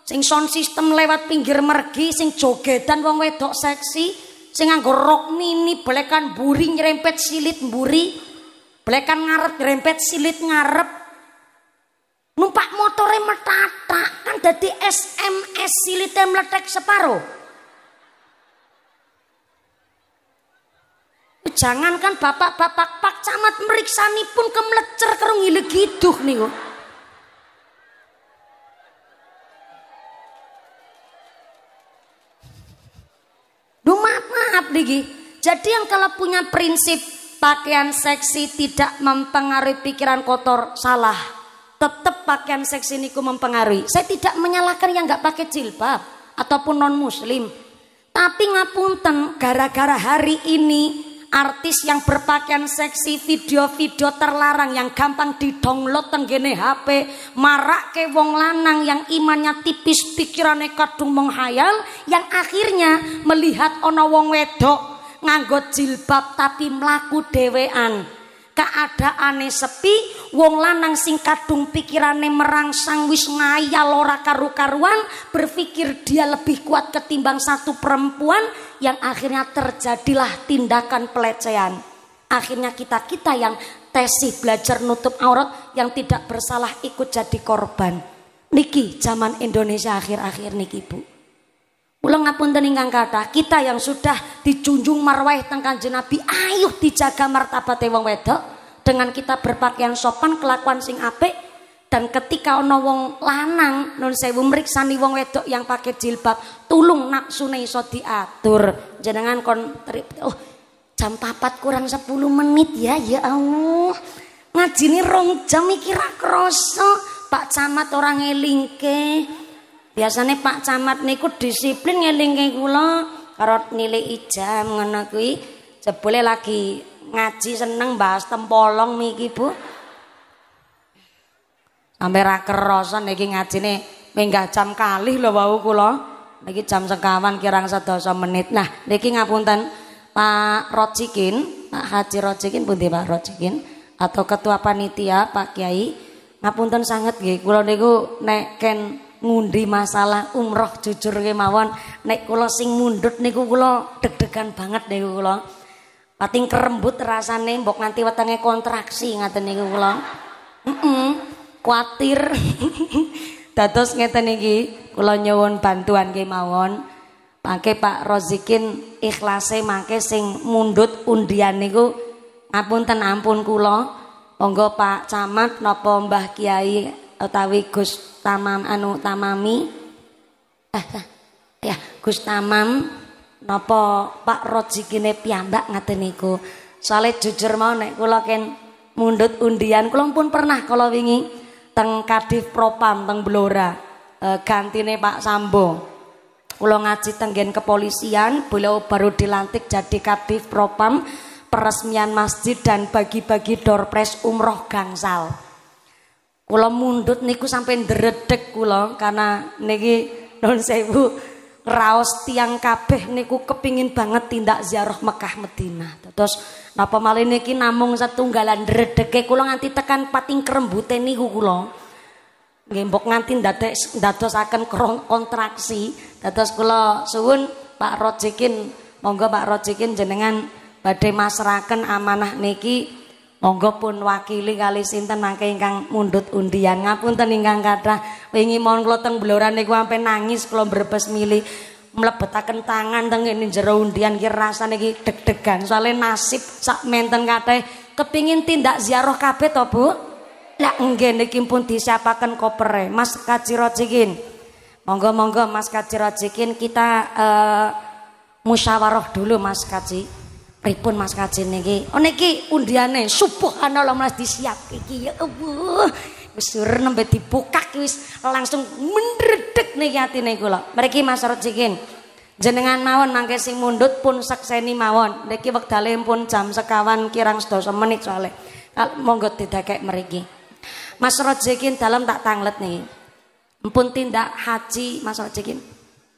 sing sound system lewat pinggir mergi, sing jogedan wong wedok seksi, sing nganggo rok mini blekan buri nyerempet silit buri blekan ngarep nyerempet silit ngarep numpak motore metatak kan dadi SMS silite meletek separo kan bapak-bapak Pak Camat meriksa nih pun kemlecer kerung ngile nih niku. Duh mat lagi lagi Jadi yang kalau punya prinsip pakaian seksi tidak mempengaruhi pikiran kotor salah. Tetap pakaian seksi ini ku mempengaruhi. Saya tidak menyalahkan yang nggak pakai jilbab ataupun non muslim. Tapi ngapunten gara-gara hari ini artis yang berpakaian seksi video-video terlarang yang gampang didownload tenggene HP marak ke wong lanang yang imannya tipis pikirannya kadung menghayal yang akhirnya melihat ono wong wedok nganggot jilbab tapi melaku dewean keadaane sepi wong lanang sing kadung pikirane merangsang wis ngayal ora karu-karuan berpikir dia lebih kuat ketimbang satu perempuan yang akhirnya terjadilah tindakan pelecehan. Akhirnya kita-kita yang tesi belajar nutup aurat yang tidak bersalah ikut jadi korban. Niki zaman Indonesia akhir-akhir niki Bu. Pulang ngapun teningkang kata kita yang sudah dijunjung marwah tengkan jenabi ayuh dijaga martabat wong wedok dengan kita berpakaian sopan, kelakuan sing ape? dan ketika ono wong lanang nun sewu mriksani wong wedok yang pakai jilbab tulung sunai iso diatur jenengan kon oh jam papat kurang 10 menit ya ya Allah nih rong jam mikir ra krasa Pak Camat orang ngelingke biasanya Pak Camat niku disiplin ngelingke kula karo nilai jam ngono kuwi jebule lagi ngaji seneng bahas tempolong miki Bu Sampai ra kerosan niki ngajine minggah jam kalih lho wau kula. Niki jam sekawan kirang sedasa menit. Nah, niki ngapunten Pak Rocikin, Pak Haji Rocikin pundi Pak Rocikin atau ketua panitia Pak Kiai. Ngapunten sangat nggih, kula niku nek ken ngundi masalah umroh jujur mawon nek kula sing mundut niku kula deg-degan banget niku kula. Pating kerembut rasane mbok nganti wetenge kontraksi ngaten niku kula. Mm -mm kuatir *laughs* dados ngeten iki kula nyuwun bantuan mawon pakai Pak Rozikin ikhlase mangke sing mundut undian niku apunten ampun kula monggo Pak Camat napa Mbah Kiai utawi Gus Tamam anu Tamami eh, *laughs* ya Gus Tamam napa Pak Rozikine piyambak ngaten niku soalnya jujur mau nek kula ken mundut undian kula pun pernah kalau wingi teng Kadif Propam teng Blora e, gantine Pak Sambo kula ngaji tenggen kepolisian beliau baru dilantik jadi Kadif Propam peresmian masjid dan bagi-bagi dorpres umroh gangsal kula mundut niku sampai deretek kula karena niki non sewu raos tiang kabeh niku kepingin banget tindak ziarah Mekah Madinah. Terus napa malih niki namung setunggalan redeke, kula nganti tekan pating krembute niku kula. Nggih mbok nganti ndadek ndadosaken kontraksi. Dados kula suwun Pak Rojikin, monggo Pak Rojikin jenengan badhe masraken amanah niki Monggo pun wakili kali sinten mangke ingkang mundut undian ngapunten ingkang kathah wingi mon kula teng bloran niku ampe nangis kula brebes mili mlebetaken tangan teng ngene jero undian ki rasane iki deg-degan soalnya nasib sak menten kathah kepingin tindak ziarah kabeh to Bu Lah nggih niki pun disiapaken kopere Mas Kacirojikin Monggo monggo Mas Kacirojikin kita uh, musyawarah dulu Mas Kaci pripun Mas Kajen ki Oh niki undiane subhanallah Mas disiapke iki ya Allah. Wis nembe dibukak wis langsung mendredeg niki atine kula. Mriki Mas Rojikin. Jenengan mawon mangke sing mundut pun sakseni mawon. Niki wektale pun jam sekawan kirang sedasa menit soalnya. Monggo didakek mriki. Mas Rojikin dalam tak tanglet nih, Mpun tindak haji Mas Rojikin.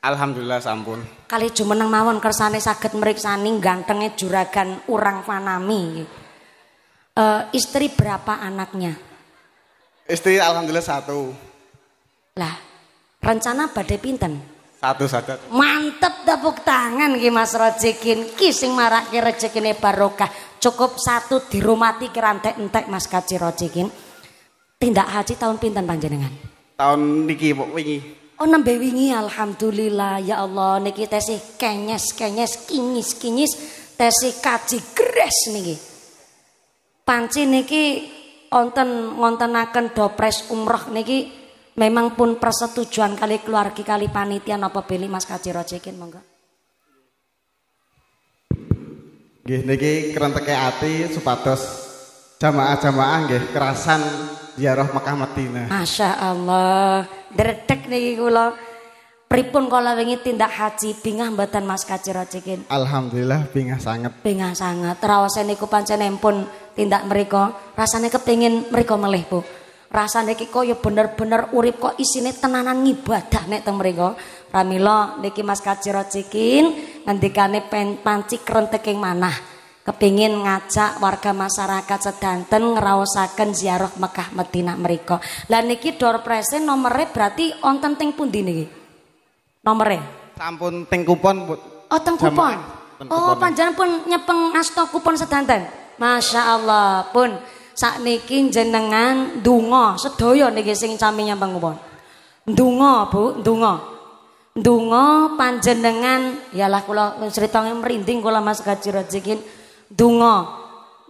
Alhamdulillah sampun. Kali jumeneng mawon kersane meriksa mriksani gantengnya juragan urang panami. E, istri berapa anaknya? Istri alhamdulillah satu. Lah, rencana badai pinten? Satu saja. Mantep tepuk tangan ki Mas Rojekin. Ki sing marake rezekine barokah. Cukup satu dirumati kerantek entek Mas kaci Rojikin. Tindak haji tahun pinten panjenengan? Tahun niki wingi. Oh nambah wingi alhamdulillah ya Allah niki tesi kenyes kenyes kinyis kinyis tesi kaji gres niki. Panci niki onten ngontenaken dopres umroh niki memang pun persetujuan kali keluarga kali panitia napa pilih Mas Kaji Rojekin monggo. Gih niki krenteke ati supados jamaah-jamaah gih kerasan ziarah Mekah Madinah. Masya Allah. Dredeg niki kula. Pripun kala wingi tindak haji bingah mboten Mas Kacira cikin. Alhamdulillah bingah sangat. Bingah sangat. Rawasan niku pancen empun tindak mereka. Rasane kepingin mereka melih, Bu. Rasane iki ya bener-bener urip kok isine tenanan ngibadah nek teng mereka. Pramila niki Mas Kacira cikin ngendikane pen panci krenteking manah kepingin ngajak warga masyarakat sedanten ngeraosaken ziarah Mekah Madinah mereka. Lah niki door prize nomere berarti onten teng pun dini Nomere? Sampun teng kupon, Bu. Oh, teng kupon. Oh, panjang pun nyepeng asta kupon sedanten. Masya Allah pun sak niki jenengan dungo sedoyo niki sing cami nyepeng kupon. Dungo, Bu, dungo. Dungo panjenengan, yalah kula ceritanya merinding kula Mas Gaji Rejekin. Dungo,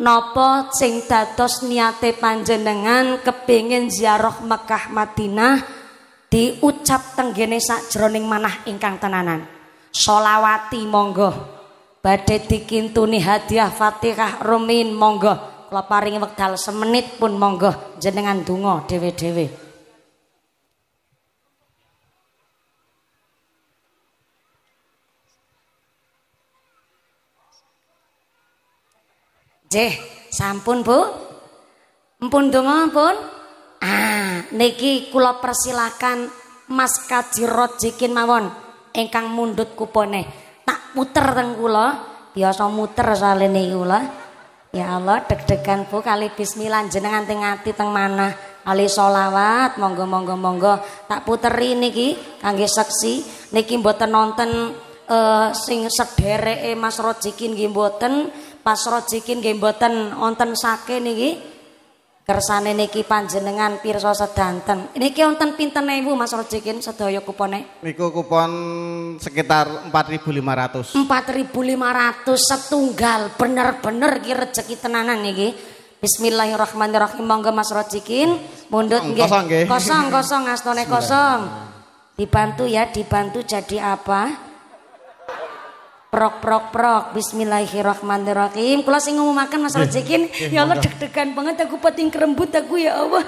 nopo sing dados niate panjenengan kepingin ziarah Mekah Madinah diucap tenggene sakjroning manah ingkang tenanan. Solawati monggo. Badhe dikintuni hadiah Fatihah Rumin monggo. Kula paringi wekdal semenit pun monggo jenengan dungo dhewe-dhewe. Jeh, sampun Bu. Mpun donga pun. Ah, niki kulo persilakan Mas Kaji jikin mawon Engkang mundut kupone. Tak puter teng biasa muter sale niki Ya Allah, deg-degan Bu kali bismillah jenengan teng teng mana. Ali solawat, monggo monggo monggo tak puteri niki kangge seksi niki mboten nonton uh, sing sedereke Mas Rojikin gimboten pas rojikin nggih onten wonten sake niki. Kersane niki panjenengan pirsa sedanten. Niki onten pinten ewu Mas Rojikin sedaya kupone? Niku kupon sekitar 4.500. 4.500 setunggal bener-bener iki rejeki tenanan niki. Bismillahirrahmanirrahim. Monggo Mas Rojikin mundut nggih. Kosong, kosong, kosong astone kosong. Dibantu ya, dibantu jadi apa? prok prok prok bismillahirrahmanirrahim kula sing ngumumaken masalah Rojikin ya Allah deg-degan banget aku pating kerembut aku ya Allah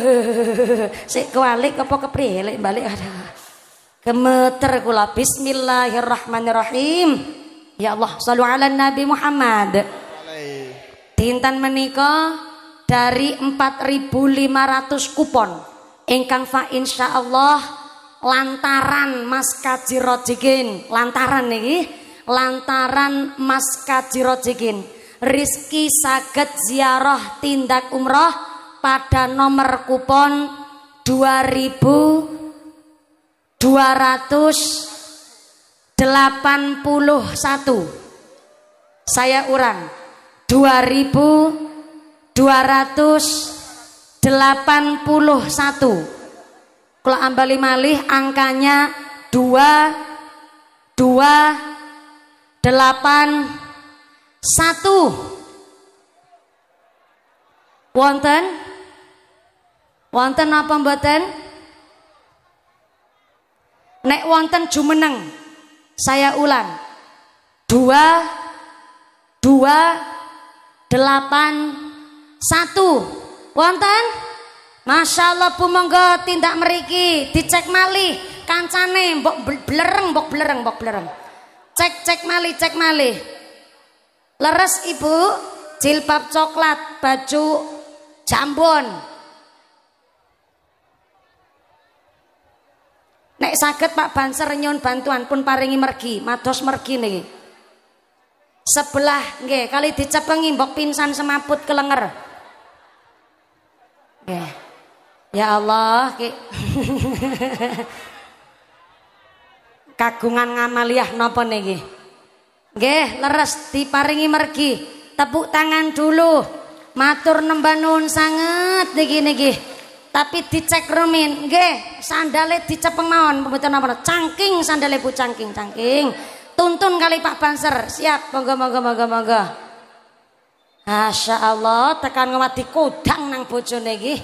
*laughs* sik kewalik apa kepriye bali balik ada gemeter kula bismillahirrahmanirrahim ya Allah sallu ala nabi Muhammad dinten menika dari 4500 kupon ingkang fa insyaallah Allah lantaran Mas Kaji Rojikin, lantaran nih, lantaran Mas Kaji Rojikin, Rizki Saget ziarah tindak umroh pada nomor kupon 2281 saya urang 2281 kalau ambali malih angkanya dua dua delapan satu. Wonten Wonten apa mboten? Nek wonten jumeneng. Saya ulang. dua 2 8 1 Wonten? Masya Allah bu monggo tindak meriki dicek mali, kancane mbok belereng mbok belereng mbok belereng cek cek mali, cek mali, leres ibu jilbab coklat baju jambon nek sakit Pak Banser nyon bantuan pun paringi mergi mados mergi nih sebelah nge kali dicepengi bok pingsan semaput kelenger Okay. Ya Allah, ki. Kagungan ngamaliah nopo niki? Nggih, leres diparingi mergi. Tepuk tangan dulu. Matur nembah nuwun sanget niki niki. Tapi dicek remin, nggih, sandale dicepeng mawon mboten napa. Cangking sandale Bu cangking, cangking. Tuntun kali Pak Banser. Siap, monggo monggo monggo monggo. Masya Allah, tekan ngawati kudang nang bojone iki.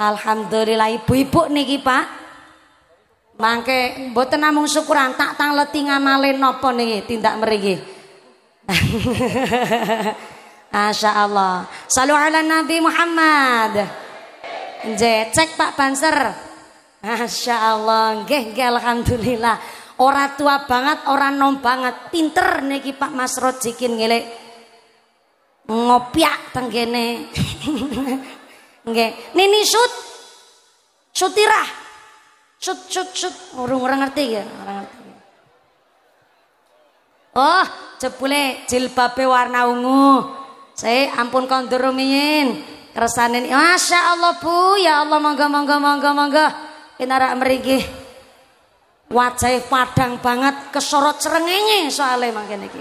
Alhamdulillah ibu-ibu niki Pak. Mangke mboten namung syukuran tak tang leti ngamalin nopo niki tindak merigi, *laughs* Asya Allah. Salu ala Nabi Muhammad. cek Pak Banser. Asya Allah, gih alhamdulillah. orang tua banget, orang nom banget. Pinter niki Pak Mas Rojikin ngelek. Ngopiak tenggene. *laughs* Nggih. Nini sut. Sutirah. Sut sut sut. Urung ora ngerti ya, ora ngerti. Oh, jebule jilbabe warna ungu. Saya ampun kondur rumiyin. Keresanin. Masya Allah Bu, ya Allah monggo monggo monggo monggo. inara mriki. Wajah padang banget kesorot cerengenge soalnya makin iki.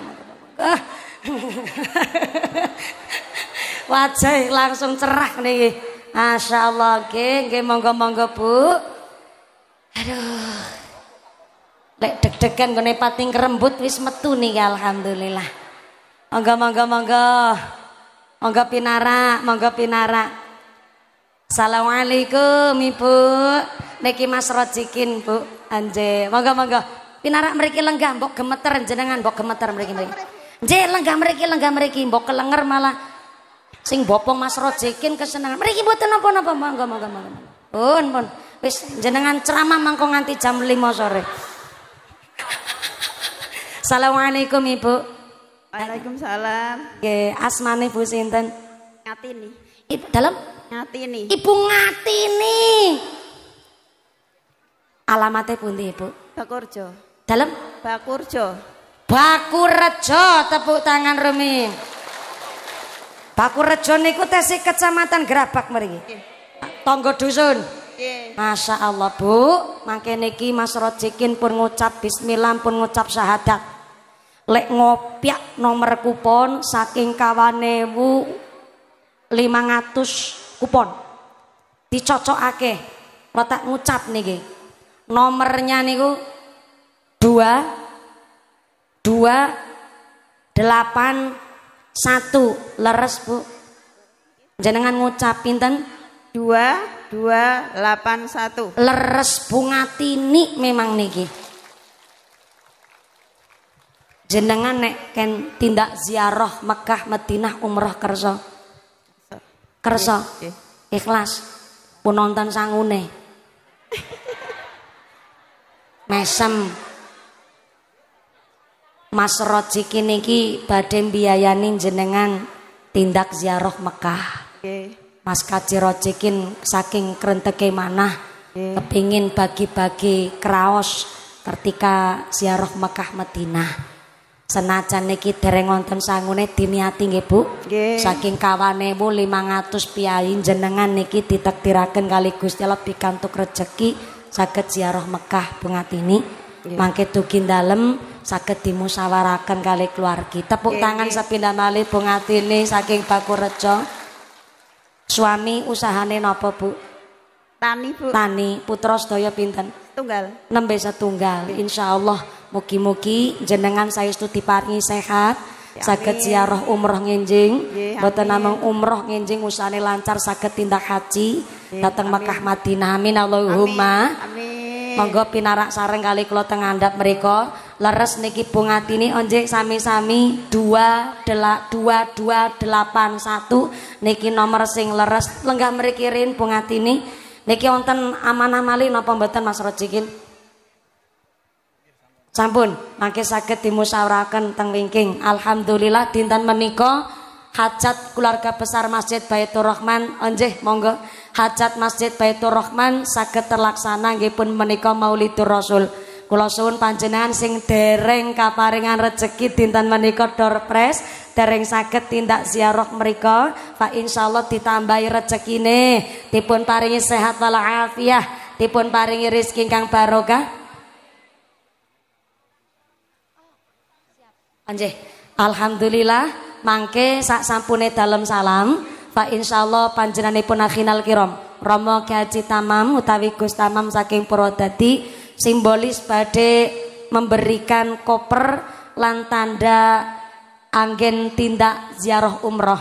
Ah. *laughs* Wajah langsung cerah nih Masya Allah, geng, monggo-monggo Bu. Aduh. Lek deg-degan gue pating kerembut wis metu nih alhamdulillah. Monggo monggo monggo. Monggo pinara, monggo pinara. Assalamualaikum Ibu. Neki Mas Rojikin Bu. Anje, monggo monggo. Pinara mereka lenggah mbok gemeter jenengan mbok gemeter mereka. Anje lenggah mereka, lenggah mereka, mbok kelengar malah sing bopong Mas Rojekin kesenangan. Mriki mboten mau nggak mau nggak mau Pun pun wis jenengan ceramah mangko nganti jam lima sore. *laughs* Assalamualaikum Ibu. Waalaikumsalam. Nggih, asmane Bu sinten? Ngatini. Ibu dalam Ngatini. Ibu Ngatini. Alamatnya pun di Ibu? Bakurjo. Dalam? Bakurjo. Bakurjo tepuk tangan Rumi. Bakurejo niku tesih Kecamatan Gerabak mriki. Tonggo dusun. Masya Allah Bu, mangke niki Mas Rojikin pun ngucap bismillah pun ngucap syahadat. Lek ngopiak nomor kupon saking kawanewu 500 kupon. ake, rotak ngucap niki. Nomornya niku 2 2 8 satu, leres bu. Jenengan ngucap pinten? Dua, dua, delapan, satu. Leres bunga tini memang niki. Jenengan nek ken tindak ziarah Mekah, Madinah, Umroh kerso. Kerso. Ikhlas. Punonton sangune. *laughs* Mesem. Mas Rojiki niki badhe mbiayani jenengan tindak ziarah Mekah. Okay. Mas Kaji Rojikin saking krenteke manah okay. kepingin bagi-bagi kraos ketika ziarah Mekah Madinah. Senajan niki dereng wonten sangune diniati nggih Bu. Okay. Saking kawane Bu 500 piyayi jenengan niki ditakdiraken kali Gusti Allah pikantuk rejeki saged ziarah Mekah Bungatini yeah. Iya. tukin dalam sakit saged dimusawaraken kali keluargi tepuk yeah, tangan yeah. sepindah malih tini saking Bakurejo suami usahane nopo Bu Tani Bu Tani putra sedaya pinten Tunggal nembe setunggal yeah. insyaallah muki muki jenengan saya saestu diparingi sehat ya, saged ziarah umroh nginjing iya, mboten umroh nginjing usahane lancar sakit tindak haji iya, datang Mekah Madinah amin Allahumma amin. amin. Monggo pinarak sareng kali kula teng ngandhap mereka, Leres niki bungatini onjek sami-sami dua dua dua delapan satu niki nomor sing leres lenggah mriki rin bungatini. Niki onten amanah mali napa mboten Mas Rojikin? Sampun, mangke saged dimusyawaraken teng wingking. Alhamdulillah dinten meniko, hajat keluarga besar Masjid Baitur Rahman onjeh monggo hajat Masjid Baitur Rahman sakit terlaksana nggih pun menika Maulidur Rasul. Kula suwun panjenengan sing dereng kaparingan rezeki dinten menika dorpres, dereng sakit tindak ziarah mereka, fa insyaallah ditambahi rejekine, dipun paringi sehat wal afiah, dipun paringi rezeki kang barokah. Anjeh, alhamdulillah mangke sak sampune dalam salam Allah insyaallah pun akhinal kiram. romo Haji Tamam utawi Gus Tamam saking Purwodadi simbolis badhe memberikan koper lan tanda anggen tindak ziarah umroh.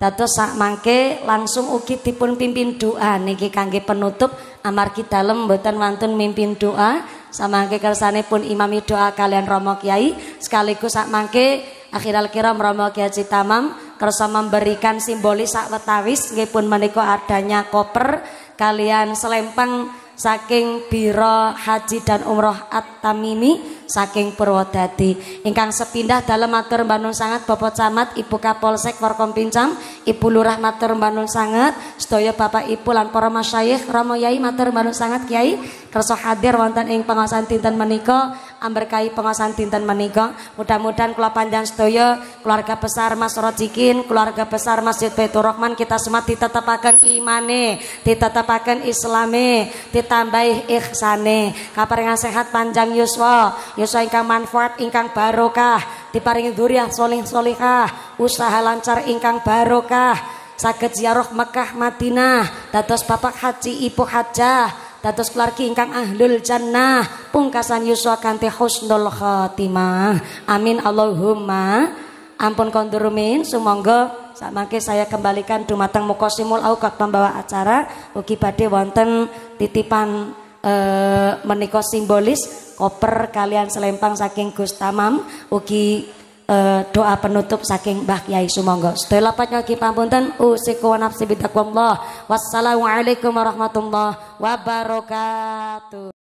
Dados sak mangke langsung ugi dipun pimpin doa niki kangge penutup amargi dalem mboten wonten mimpin doa samangke kersane pun imami doa kalian Romo Kiai sekaligus sak mangke Akhiral kiram Rama Kiai Tamam kersa memberikan simbolis sak wetawis nggih pun menika adanya koper kalian selempeng saking Biro Haji dan Umroh At-Tamimi saking Purwodadi ingkang sepindah dalam matur Bandung sangat Bapak Camat Ibu Kapolsek Forkom Pincam Ibu Lurah matur Bandung sangat sedaya Bapak Ibu lan para masyayikh Rama Yai matur Bandung sangat Kiai kersa hadir wonten ing pengawasan dinten menika amberkahi pengawasan dinten menika mudah-mudahan kula panjang sedaya keluarga besar Mas Rojikin keluarga besar Masjid Baitur Rahman kita semua ditetepaken imane ditetepaken islame ditambahi ihsane kaparingan sehat panjang yuswa Yasa ingkang manfaat ingkang barokah diparingi duriah soleh solihah usaha lancar ingkang barokah Saget ziarah Mekah Madinah dados bapak haji ibu hajah dados keluarga ingkang ahlul jannah pungkasan yuswa kanti husnul khotimah amin Allahumma ampun kondurumin Semoga samangke saya kembalikan dumateng mukosimul aukat pembawa acara ugi badhe wonten titipan eh, menika simbolis koper kalian selempang saking Gus Tamam ugi eh, doa penutup saking Mbah Kiai Sumangga. Sedaya lapat nyogi pamunten usiku wa nafsi bidakwallah. Wassalamualaikum warahmatullahi wabarakatuh.